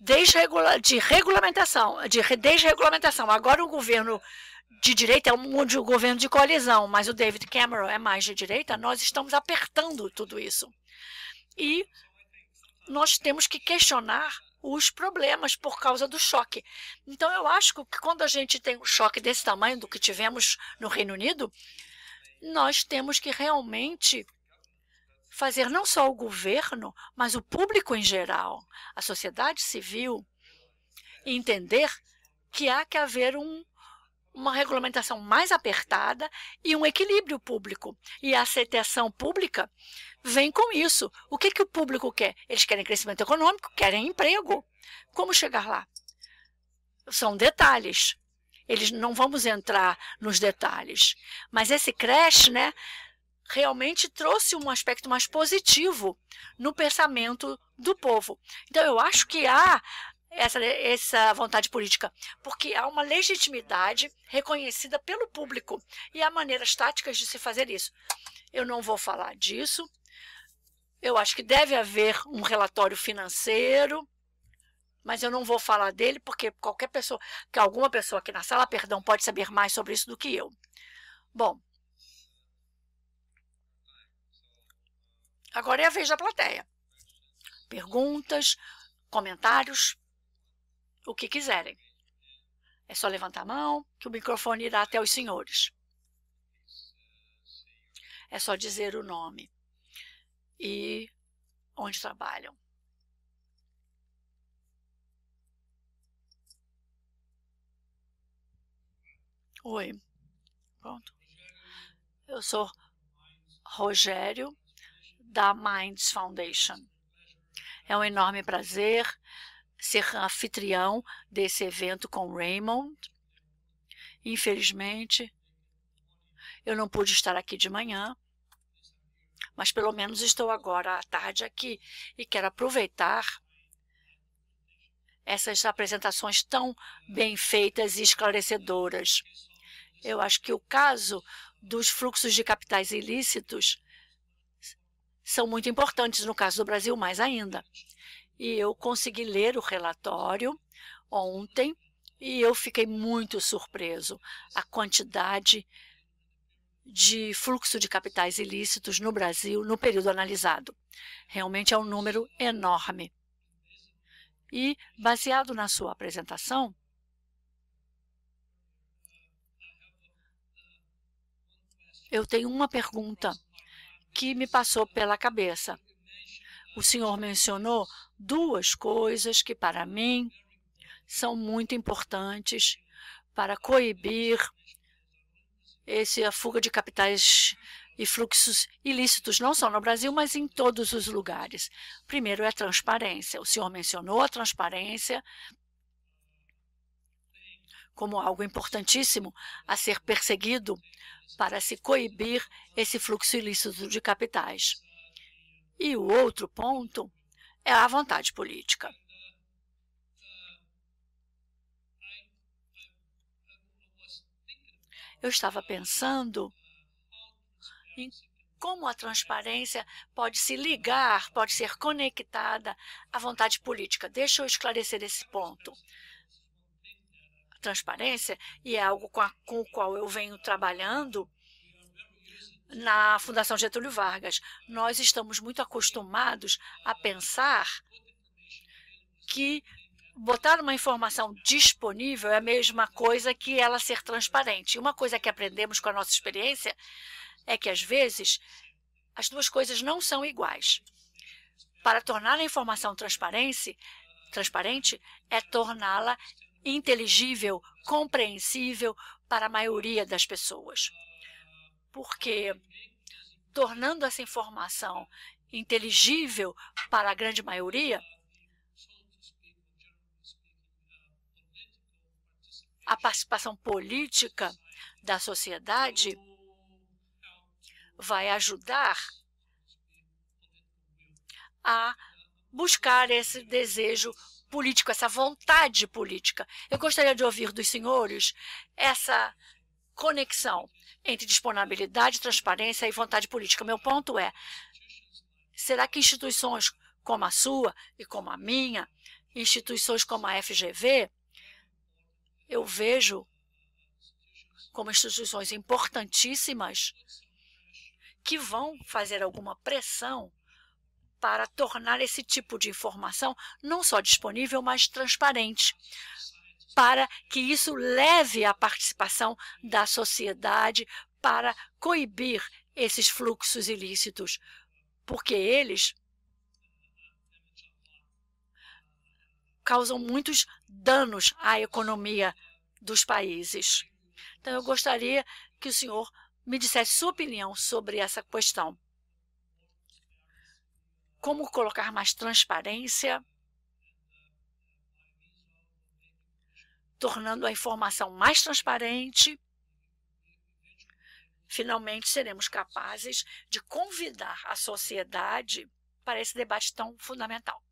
desregula, de regulamentação, de desregulamentação. Agora o governo de direita é um de, o governo de coalizão, mas o David Cameron é mais de direita. Nós estamos apertando tudo isso. E nós temos que questionar os problemas por causa do choque. Então, eu acho que quando a gente tem um choque desse tamanho do que tivemos no Reino Unido, nós temos que realmente fazer não só o governo, mas o público em geral, a sociedade civil, entender que há que haver um, uma regulamentação mais apertada e um equilíbrio público. E a aceitação pública vem com isso. O que, que o público quer? Eles querem crescimento econômico, querem emprego. Como chegar lá? São detalhes. Eles não vamos entrar nos detalhes. Mas esse creche, né, realmente trouxe um aspecto mais positivo no pensamento do povo. Então, eu acho que há essa, essa vontade política, porque há uma legitimidade reconhecida pelo público e há maneiras táticas de se fazer isso. Eu não vou falar disso. Eu acho que deve haver um relatório financeiro, mas eu não vou falar dele porque qualquer pessoa, que alguma pessoa aqui na sala, perdão, pode saber mais sobre isso do que eu. Bom, Agora é a vez da plateia. Perguntas, comentários, o que quiserem. É só levantar a mão que o microfone irá até os senhores. É só dizer o nome e onde trabalham. Oi. Pronto. Eu sou Rogério da Minds Foundation. É um enorme prazer ser anfitrião desse evento com Raymond. Infelizmente, eu não pude estar aqui de manhã, mas pelo menos estou agora à tarde aqui e quero aproveitar essas apresentações tão bem feitas e esclarecedoras. Eu acho que o caso dos fluxos de capitais ilícitos são muito importantes, no caso do Brasil, mais ainda. E eu consegui ler o relatório ontem e eu fiquei muito surpreso. A quantidade de fluxo de capitais ilícitos no Brasil no período analisado. Realmente é um número enorme. E, baseado na sua apresentação, eu tenho uma pergunta que me passou pela cabeça. O senhor mencionou duas coisas que, para mim, são muito importantes para coibir esse, a fuga de capitais e fluxos ilícitos, não só no Brasil, mas em todos os lugares. Primeiro é a transparência. O senhor mencionou a transparência como algo importantíssimo a ser perseguido para se coibir esse fluxo ilícito de capitais. E o outro ponto é a vontade política. Eu estava pensando em como a transparência pode se ligar, pode ser conectada à vontade política. Deixa eu esclarecer esse ponto transparência, e é algo com, a, com o qual eu venho trabalhando na Fundação Getúlio Vargas. Nós estamos muito acostumados a pensar que botar uma informação disponível é a mesma coisa que ela ser transparente. Uma coisa que aprendemos com a nossa experiência é que, às vezes, as duas coisas não são iguais. Para tornar a informação transparente, transparente é torná-la inteligível, compreensível para a maioria das pessoas. Porque tornando essa informação inteligível para a grande maioria, a participação política da sociedade vai ajudar a buscar esse desejo político, essa vontade política. Eu gostaria de ouvir dos senhores essa conexão entre disponibilidade, transparência e vontade política. Meu ponto é: será que instituições como a sua e como a minha, instituições como a FGV, eu vejo como instituições importantíssimas que vão fazer alguma pressão para tornar esse tipo de informação não só disponível, mas transparente, para que isso leve à participação da sociedade para coibir esses fluxos ilícitos, porque eles causam muitos danos à economia dos países. Então, eu gostaria que o senhor me dissesse sua opinião sobre essa questão como colocar mais transparência, tornando a informação mais transparente. Finalmente, seremos capazes de convidar a sociedade para esse debate tão fundamental.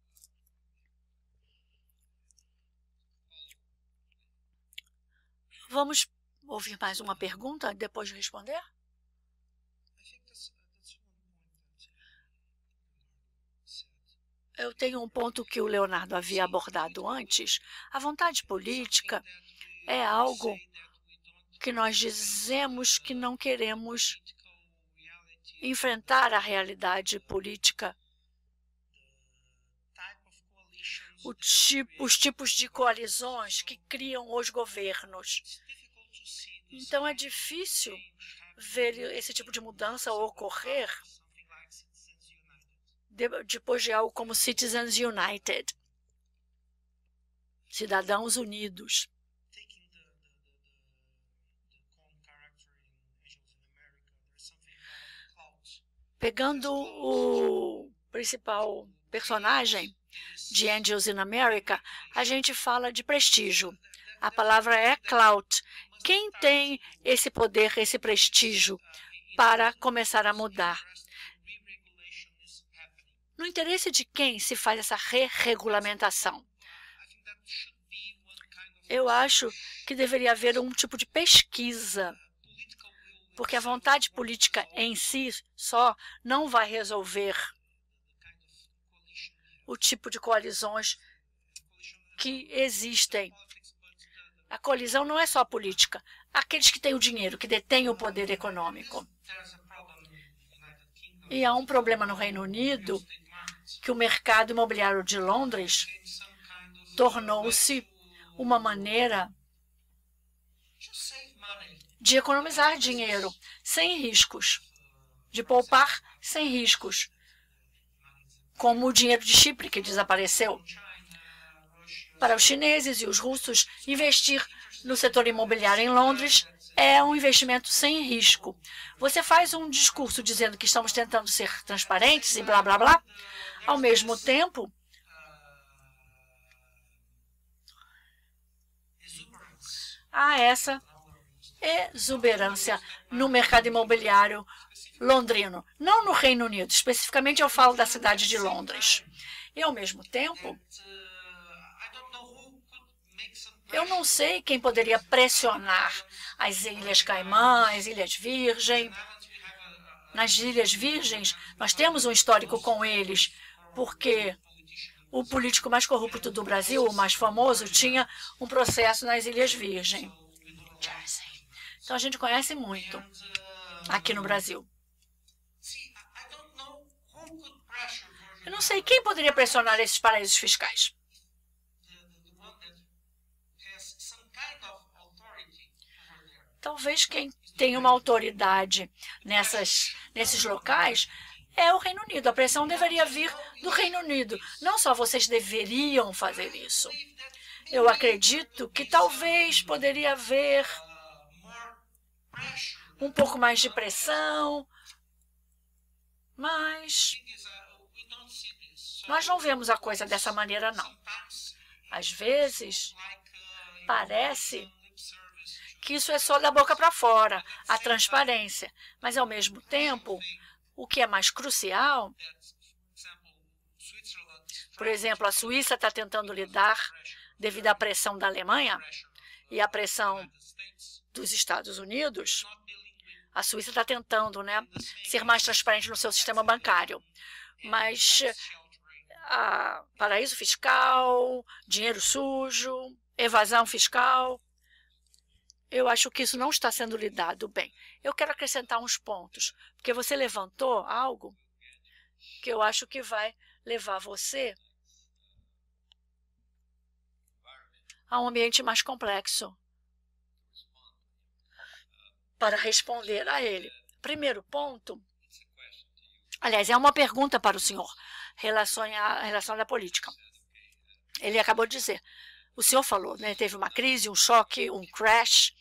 Vamos ouvir mais uma pergunta depois de responder? eu tenho um ponto que o Leonardo havia abordado antes. A vontade política é algo que nós dizemos que não queremos enfrentar a realidade política. Tipo, os tipos de coalizões que criam os governos. Então é difícil ver esse tipo de mudança ocorrer depois de algo como Citizens United Cidadãos Unidos. Pegando o principal personagem de Angels in America, a gente fala de prestígio. A palavra é clout. Quem tem esse poder, esse prestígio para começar a mudar? No interesse de quem se faz essa re-regulamentação? Eu acho que deveria haver um tipo de pesquisa, porque a vontade política em si só não vai resolver o tipo de coalizões que existem. A colisão não é só política. Aqueles que têm o dinheiro, que detêm o poder econômico. E há um problema no Reino Unido que o mercado imobiliário de Londres tornou-se uma maneira de economizar dinheiro sem riscos, de poupar sem riscos, como o dinheiro de Chipre que desapareceu. Para os chineses e os russos, investir no setor imobiliário em Londres é um investimento sem risco. Você faz um discurso dizendo que estamos tentando ser transparentes e blá, blá, blá. Ao mesmo tempo, há essa exuberância no mercado imobiliário londrino. Não no Reino Unido, especificamente eu falo da cidade de Londres. E, ao mesmo tempo, eu não sei quem poderia pressionar as Ilhas Caimã, as Ilhas Virgem. Nas Ilhas Virgens, nós temos um histórico com eles, porque o político mais corrupto do Brasil, o mais famoso, tinha um processo nas Ilhas Virgem. Então a gente conhece muito aqui no Brasil. Eu não sei quem poderia pressionar esses paraísos fiscais. Talvez quem tem uma autoridade nessas, nesses locais é o Reino Unido. A pressão deveria vir do Reino Unido. Não só vocês deveriam fazer isso. Eu acredito que talvez poderia haver um pouco mais de pressão, mas nós não vemos a coisa dessa maneira, não. Às vezes, parece que isso é só da boca para fora, a transparência. Mas, ao mesmo tempo, o que é mais crucial, por exemplo, a Suíça está tentando lidar, devido à pressão da Alemanha e à pressão dos Estados Unidos, a Suíça está tentando né, ser mais transparente no seu sistema bancário. Mas ah, paraíso fiscal, dinheiro sujo, evasão fiscal, eu acho que isso não está sendo lidado bem. Eu quero acrescentar uns pontos, porque você levantou algo que eu acho que vai levar você a um ambiente mais complexo para responder a ele. Primeiro ponto, aliás, é uma pergunta para o senhor relacionada à política. Ele acabou de dizer, o senhor falou, né? Teve uma crise, um choque, um crash.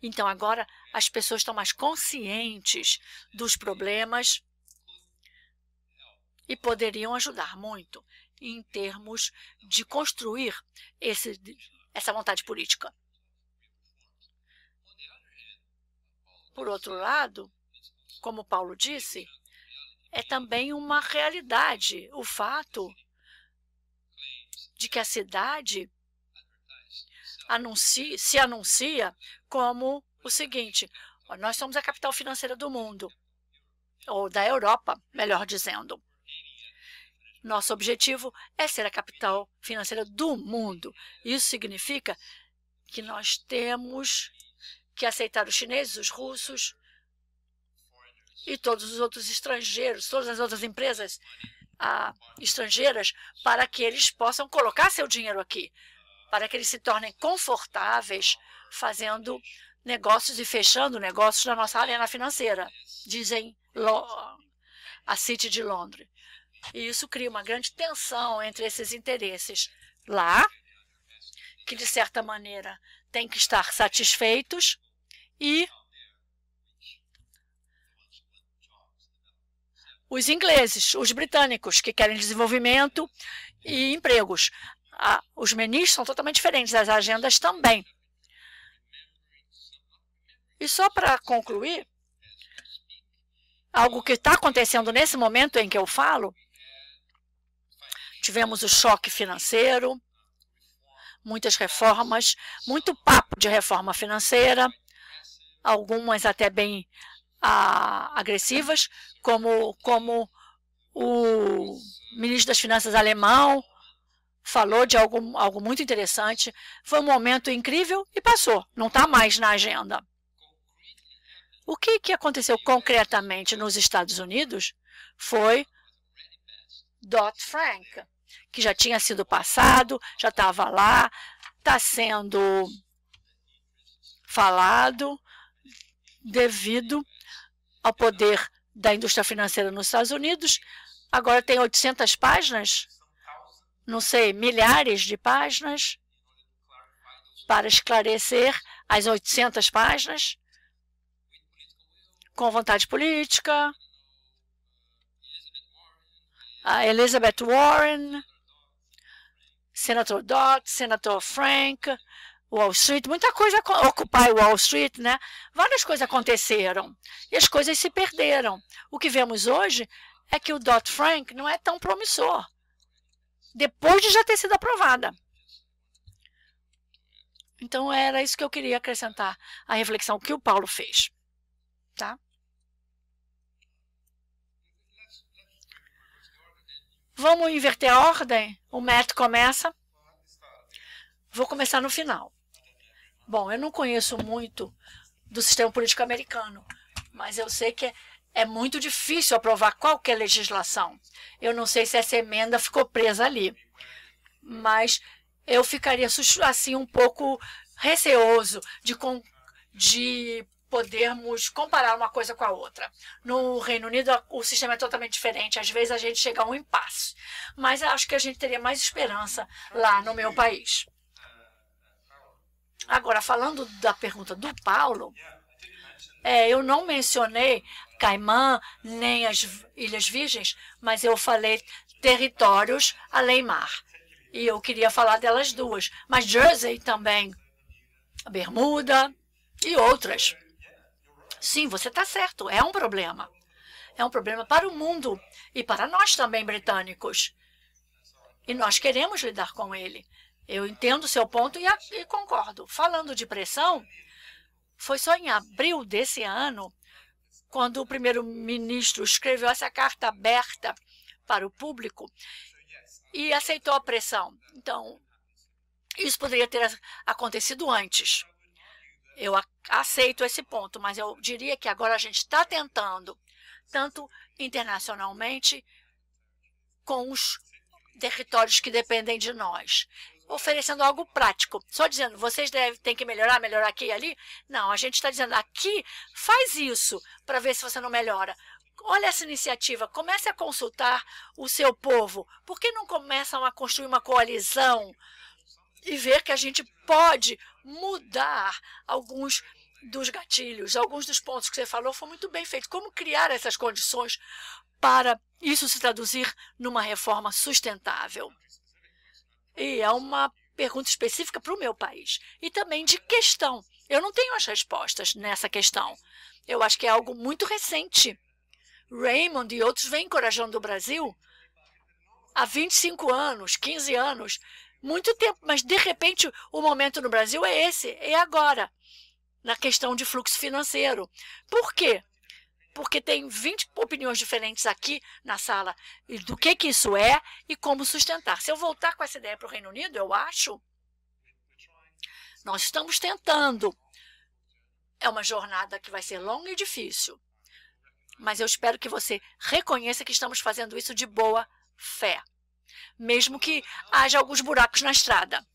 Então agora as pessoas estão mais conscientes dos problemas e poderiam ajudar muito em termos de construir esse, essa vontade política. Por outro lado, como Paulo disse, é também uma realidade o fato de que a cidade anuncia, se anuncia como o seguinte: nós somos a capital financeira do mundo, ou da Europa, melhor dizendo. Nosso objetivo é ser a capital financeira do mundo. Isso significa que nós temos que aceitar os chineses, os russos e todos os outros estrangeiros, todas as outras empresas ah, estrangeiras, para que eles possam colocar seu dinheiro aqui para que eles se tornem confortáveis fazendo negócios e fechando negócios na nossa arena financeira, dizem a City de Londres. E isso cria uma grande tensão entre esses interesses lá, que de certa maneira têm que estar satisfeitos, e os ingleses, os britânicos, que querem desenvolvimento e empregos a, os ministros são totalmente diferentes, as agendas também. E só para concluir, algo que está acontecendo nesse momento em que eu falo, tivemos o choque financeiro, muitas reformas, muito papo de reforma financeira, algumas até bem agressivas, como, como o ministro das Finanças alemão falou de algo, algo muito interessante. Foi um momento incrível e passou, não está mais na agenda. O que, que aconteceu concretamente nos Estados Unidos foi Dodd-Frank, que já tinha sido passado, já estava lá, está sendo falado devido ao poder da indústria financeira nos Estados Unidos. Agora tem 800 páginas não sei, milhares de páginas para esclarecer as 800 páginas com vontade política. A Elizabeth Warren, senador Dodd, senador Frank, Wall Street, muita coisa, Occupy Wall Street, né? Várias coisas aconteceram e as coisas se perderam. O que vemos hoje é que o Dodd-Frank não é tão promissor depois de já ter sido aprovada. Então era isso que eu queria acrescentar à reflexão que o Paulo fez, tá? Vamos inverter a ordem? O Matt começa. Vou começar no final. Bom, eu não conheço muito do sistema político americano, mas eu sei que é é muito difícil aprovar qualquer legislação. Eu não sei se essa emenda ficou presa ali, mas eu ficaria assim um pouco receoso de, com, de podermos comparar uma coisa com a outra. No Reino Unido, o sistema é totalmente diferente. Às vezes a gente chega a um impasse, mas acho que a gente teria mais esperança lá no meu país. Agora, falando da pergunta do Paulo, é, eu não mencionei Caimã, nem as Ilhas Virgens, mas eu falei territórios além mar. E eu queria falar delas duas. Mas Jersey também, Bermuda e outras. Sim, você está certo, é um problema. É um problema para o mundo e para nós também, britânicos. E nós queremos lidar com ele. Eu entendo o seu ponto e, e concordo. Falando de pressão, foi só em abril desse ano quando o primeiro-ministro escreveu essa carta aberta para o público e aceitou a pressão. Então, isso poderia ter acontecido antes. Eu aceito esse ponto, mas eu diria que agora a gente está tentando, tanto internacionalmente, com os territórios que dependem de nós oferecendo algo prático. Só dizendo, vocês devem, têm que melhorar, melhorar aqui e ali. Não, a gente está dizendo, aqui, faz isso para ver se você não melhora. Olha essa iniciativa, comece a consultar o seu povo. Por que não começam a construir uma coalizão e ver que a gente pode mudar alguns dos gatilhos, alguns dos pontos que você falou foi muito bem feito. Como criar essas condições para isso se traduzir numa reforma sustentável? E é uma pergunta específica para o meu país. E também de questão. Eu não tenho as respostas nessa questão. Eu acho que é algo muito recente. Raymond e outros vêm encorajando o Brasil há 25 anos, 15 anos, muito tempo, mas de repente o momento no Brasil é esse, é agora, na questão de fluxo financeiro. Por quê? porque tem 20 opiniões diferentes aqui na sala do que, que isso é e como sustentar. Se eu voltar com essa ideia para o Reino Unido, eu acho, nós estamos tentando. É uma jornada que vai ser longa e difícil, mas eu espero que você reconheça que estamos fazendo isso de boa fé, mesmo que haja alguns buracos na estrada.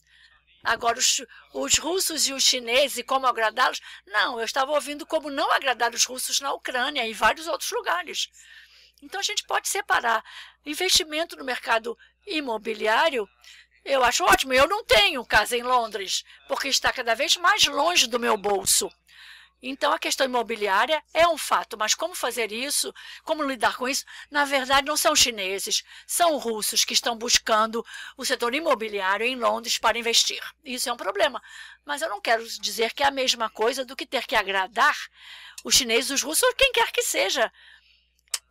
Agora, os, os russos e os chineses como agradá-los? Não, eu estava ouvindo como não agradar os russos na Ucrânia e em vários outros lugares. Então, a gente pode separar investimento no mercado imobiliário. Eu acho ótimo. Eu não tenho casa em Londres, porque está cada vez mais longe do meu bolso. Então, a questão imobiliária é um fato, mas como fazer isso, como lidar com isso? Na verdade, não são chineses, são russos que estão buscando o setor imobiliário em Londres para investir. Isso é um problema. Mas eu não quero dizer que é a mesma coisa do que ter que agradar os chineses, os russos, ou quem quer que seja.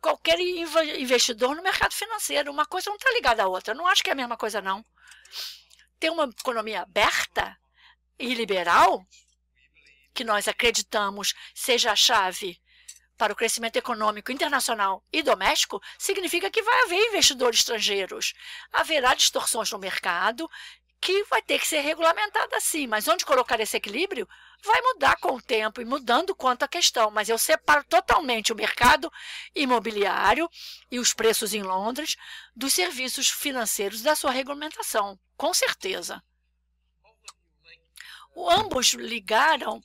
Qualquer investidor no mercado financeiro. Uma coisa não está ligada à outra. Eu não acho que é a mesma coisa, não. Ter uma economia aberta e liberal que nós acreditamos seja a chave para o crescimento econômico internacional e doméstico, significa que vai haver investidores estrangeiros. Haverá distorções no mercado que vai ter que ser regulamentada sim, mas onde colocar esse equilíbrio vai mudar com o tempo e mudando quanto à questão, mas eu separo totalmente o mercado imobiliário e os preços em Londres dos serviços financeiros da sua regulamentação, com certeza. O ambos ligaram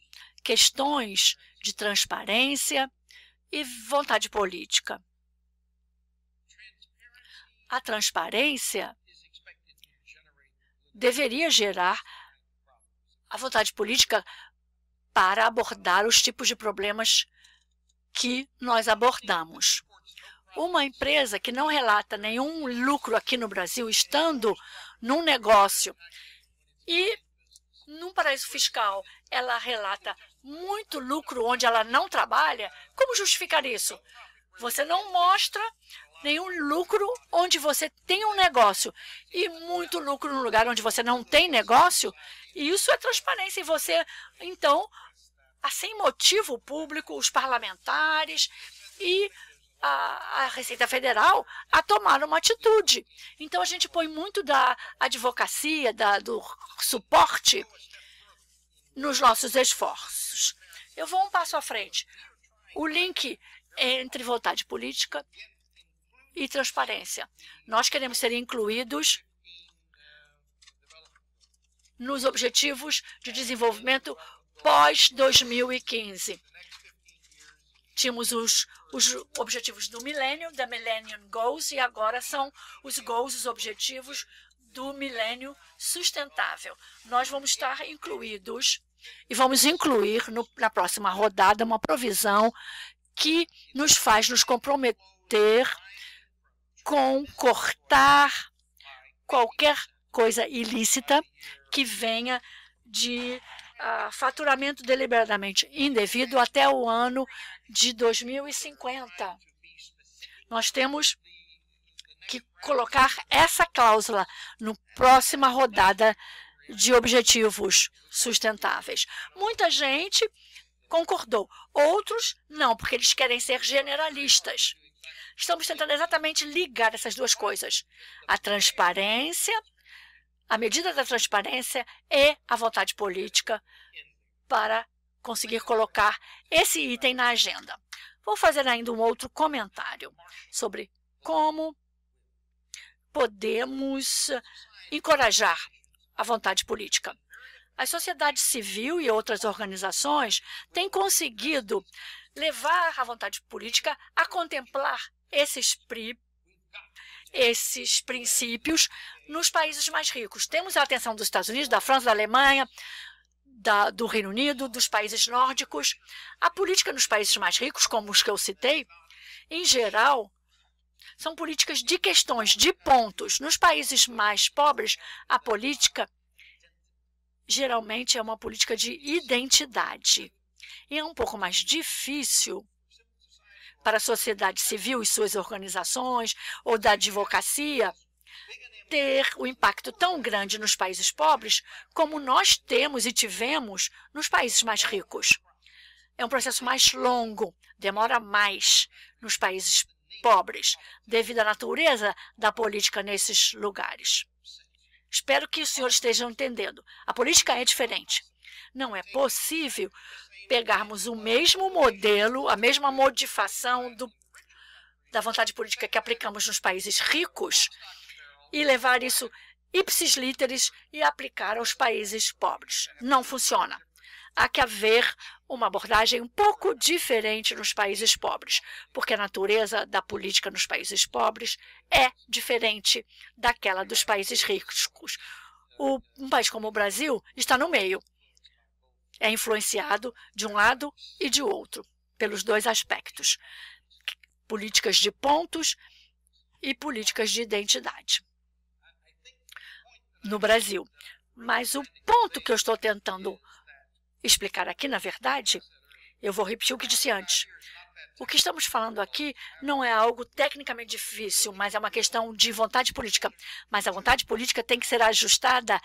questões de transparência e vontade política. A transparência deveria gerar a vontade política para abordar os tipos de problemas que nós abordamos. Uma empresa que não relata nenhum lucro aqui no Brasil, estando num negócio e num paraíso fiscal, ela relata muito lucro onde ela não trabalha, como justificar isso? Você não mostra nenhum lucro onde você tem um negócio e muito lucro no lugar onde você não tem negócio, isso é transparência. E você, então, assim motivo o público, os parlamentares e a, a, Receita Federal a tomar uma atitude. Então, a gente põe muito da advocacia, da, do suporte nos nossos esforços. Eu vou um passo à frente. O link é entre vontade política e transparência. Nós queremos ser incluídos nos Objetivos de Desenvolvimento pós-2015. Tínhamos os, os objetivos do milênio, da Millennium Goals, e agora são os goals, os objetivos do milênio sustentável. Nós vamos estar incluídos e vamos incluir no, na próxima rodada uma provisão que nos faz nos comprometer com cortar qualquer coisa ilícita que venha de uh, faturamento deliberadamente indevido até o ano de 2050. Nós temos que colocar essa cláusula no próxima rodada de objetivos sustentáveis. Muita gente concordou, outros não, porque eles querem ser generalistas. Estamos tentando exatamente ligar essas duas coisas: a transparência, a medida da transparência e a vontade política para conseguir colocar esse item na agenda. Vou fazer ainda um outro comentário sobre como podemos encorajar a vontade política. A sociedade civil e outras organizações têm conseguido levar a vontade política a contemplar esses, pri esses princípios nos países mais ricos. Temos a atenção dos Estados Unidos, da França, da Alemanha, da, do Reino Unido, dos países nórdicos. A política nos países mais ricos, como os que eu citei, em geral, são políticas de questões, de pontos. Nos países mais pobres, a política geralmente é uma política de identidade. E é um pouco mais difícil para a sociedade civil e suas organizações ou da advocacia ter o um impacto tão grande nos países pobres como nós temos e tivemos nos países mais ricos. É um processo mais longo, demora mais nos países pobres, devido à natureza da política nesses lugares. Espero que o senhor esteja entendendo. A política é diferente. Não é possível pegarmos o mesmo modelo, a mesma modificação do, da vontade política que aplicamos nos países ricos e levar isso ipsis literis e aplicar aos países pobres. Não funciona há que haver uma abordagem um pouco diferente nos países pobres, porque a natureza da política nos países pobres é diferente daquela dos países ricos. O, um país como o Brasil está no meio. É influenciado de um lado e de outro, pelos dois aspectos: políticas de pontos e políticas de identidade. No Brasil. Mas o ponto que eu estou tentando explicar aqui, na verdade, eu vou repetir o que disse antes. O que estamos falando aqui não é algo tecnicamente difícil, mas é uma questão de vontade política. Mas a vontade política tem que ser ajustada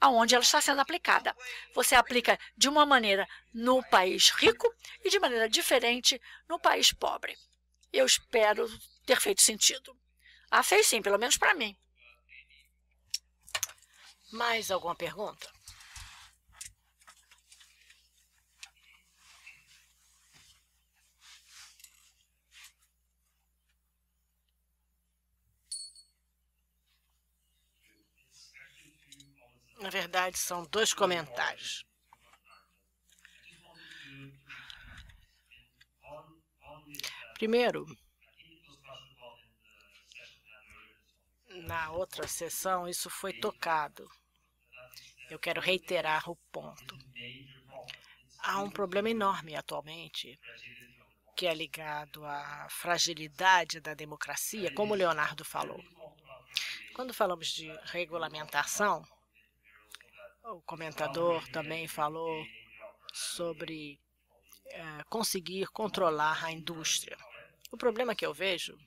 aonde ela está sendo aplicada. Você aplica de uma maneira no país rico e de maneira diferente no país pobre. Eu espero ter feito sentido. Ah, fez sim, pelo menos para mim. Mais alguma pergunta? Na verdade, são dois comentários. Primeiro, na outra sessão, isso foi tocado. Eu quero reiterar o ponto. Há um problema enorme atualmente que é ligado à fragilidade da democracia, como o Leonardo falou. Quando falamos de regulamentação, o comentador também falou sobre é, conseguir controlar a indústria. O problema que eu vejo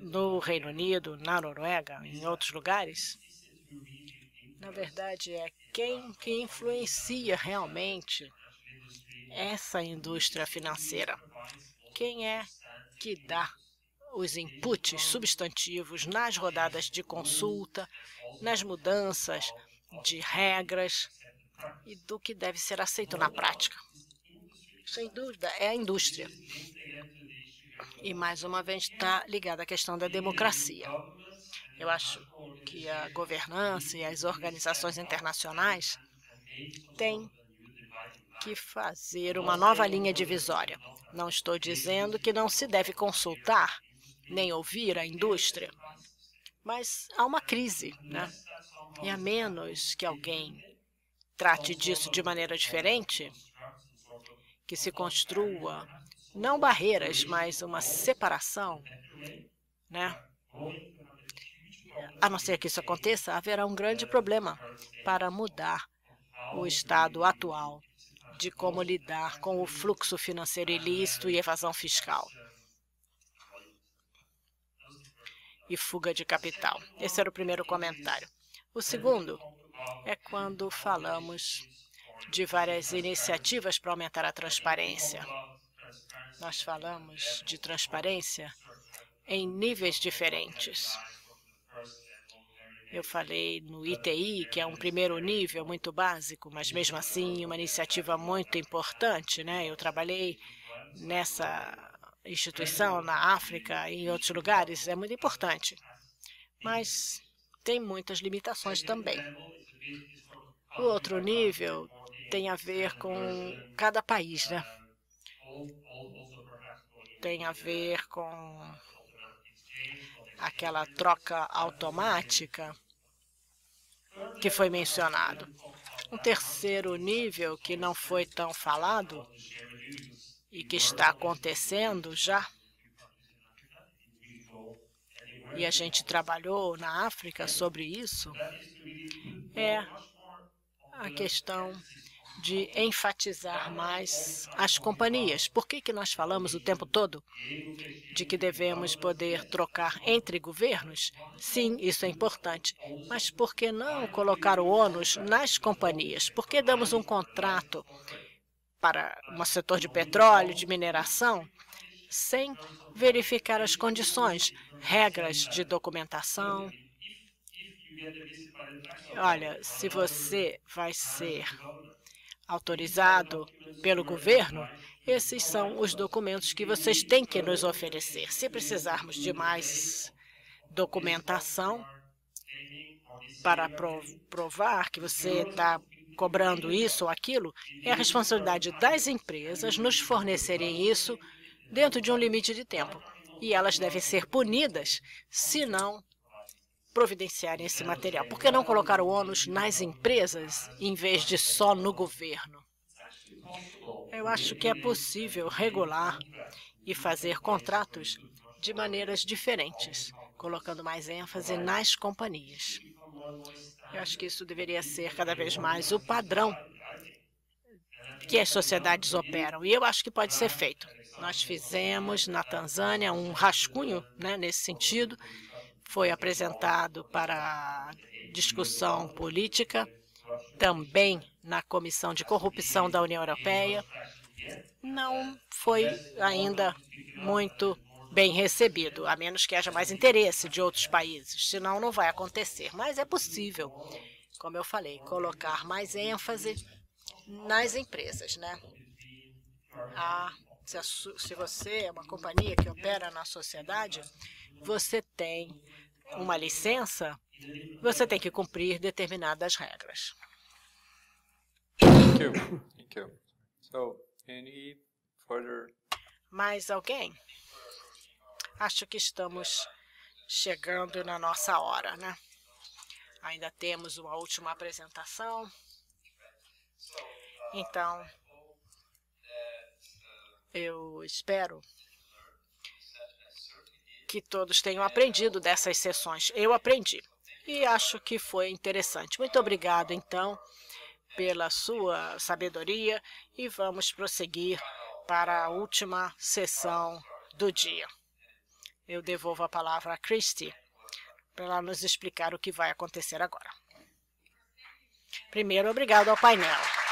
no Reino Unido, na Noruega, em outros lugares, na verdade é quem que influencia realmente essa indústria financeira. Quem é que dá os inputs substantivos nas rodadas de consulta, nas mudanças, de regras e do que deve ser aceito na prática. Sem é dúvida, é a indústria. E mais uma vez está ligada à questão da democracia. Eu acho que a governança e as organizações internacionais têm que fazer uma nova linha divisória. Não estou dizendo que não se deve consultar nem ouvir a indústria, mas há uma crise, né? E a menos que alguém trate disso de maneira diferente, que se construa não barreiras, mas uma separação, né? A não ser que isso aconteça, haverá um grande problema para mudar o estado atual de como lidar com o fluxo financeiro ilícito e evasão fiscal e fuga de capital. Esse era o primeiro comentário. O segundo é quando falamos de várias iniciativas para aumentar a transparência. Nós falamos de transparência em níveis diferentes. Eu falei no ITI, que é um primeiro nível muito básico, mas mesmo assim uma iniciativa muito importante. Né? Eu trabalhei nessa instituição na África e em outros lugares, é muito importante. Mas tem muitas limitações também. O outro nível tem a ver com cada país, né? Tem a ver com aquela troca automática que foi mencionado. Um terceiro nível que não foi tão falado e que está acontecendo já e a gente trabalhou na África sobre isso, é a questão de enfatizar mais as companhias. Por que, que nós falamos o tempo todo de que devemos poder trocar entre governos? Sim, isso é importante. Mas por que não colocar o ônus nas companhias? Por que damos um contrato para um setor de petróleo, de mineração, sem verificar as condições, regras de documentação. Olha, se você vai ser autorizado pelo governo, esses são os documentos que vocês têm que nos oferecer. Se precisarmos de mais documentação para provar que você está cobrando isso ou aquilo, é a responsabilidade das empresas nos fornecerem isso dentro de um limite de tempo. E elas devem ser punidas se não providenciarem esse material. Por que não colocar o ônus nas empresas em vez de só no governo? Eu acho que é possível regular e fazer contratos de maneiras diferentes, colocando mais ênfase nas companhias. Eu acho que isso deveria ser cada vez mais o padrão que as sociedades operam, e eu acho que pode ser feito. Nós fizemos na Tanzânia um rascunho né, nesse sentido, foi apresentado para discussão política, também na Comissão de Corrupção da União Europeia. Não foi ainda muito bem recebido, a menos que haja mais interesse de outros países, senão não vai acontecer. Mas é possível, como eu falei, colocar mais ênfase nas empresas, né? A se, se você é uma companhia que opera na sociedade, você tem uma licença, você tem que cumprir determinadas regras. Thank you. Thank you. So, any further... Mais alguém? Acho que estamos chegando na nossa hora, né? Ainda temos uma última apresentação. Então, eu espero que todos tenham aprendido dessas sessões. Eu aprendi e acho que foi interessante. Muito obrigado, então, pela sua sabedoria e vamos prosseguir para a última sessão do dia. Eu devolvo a palavra a Christy para ela nos explicar o que vai acontecer agora. Primeiro, obrigado ao painel.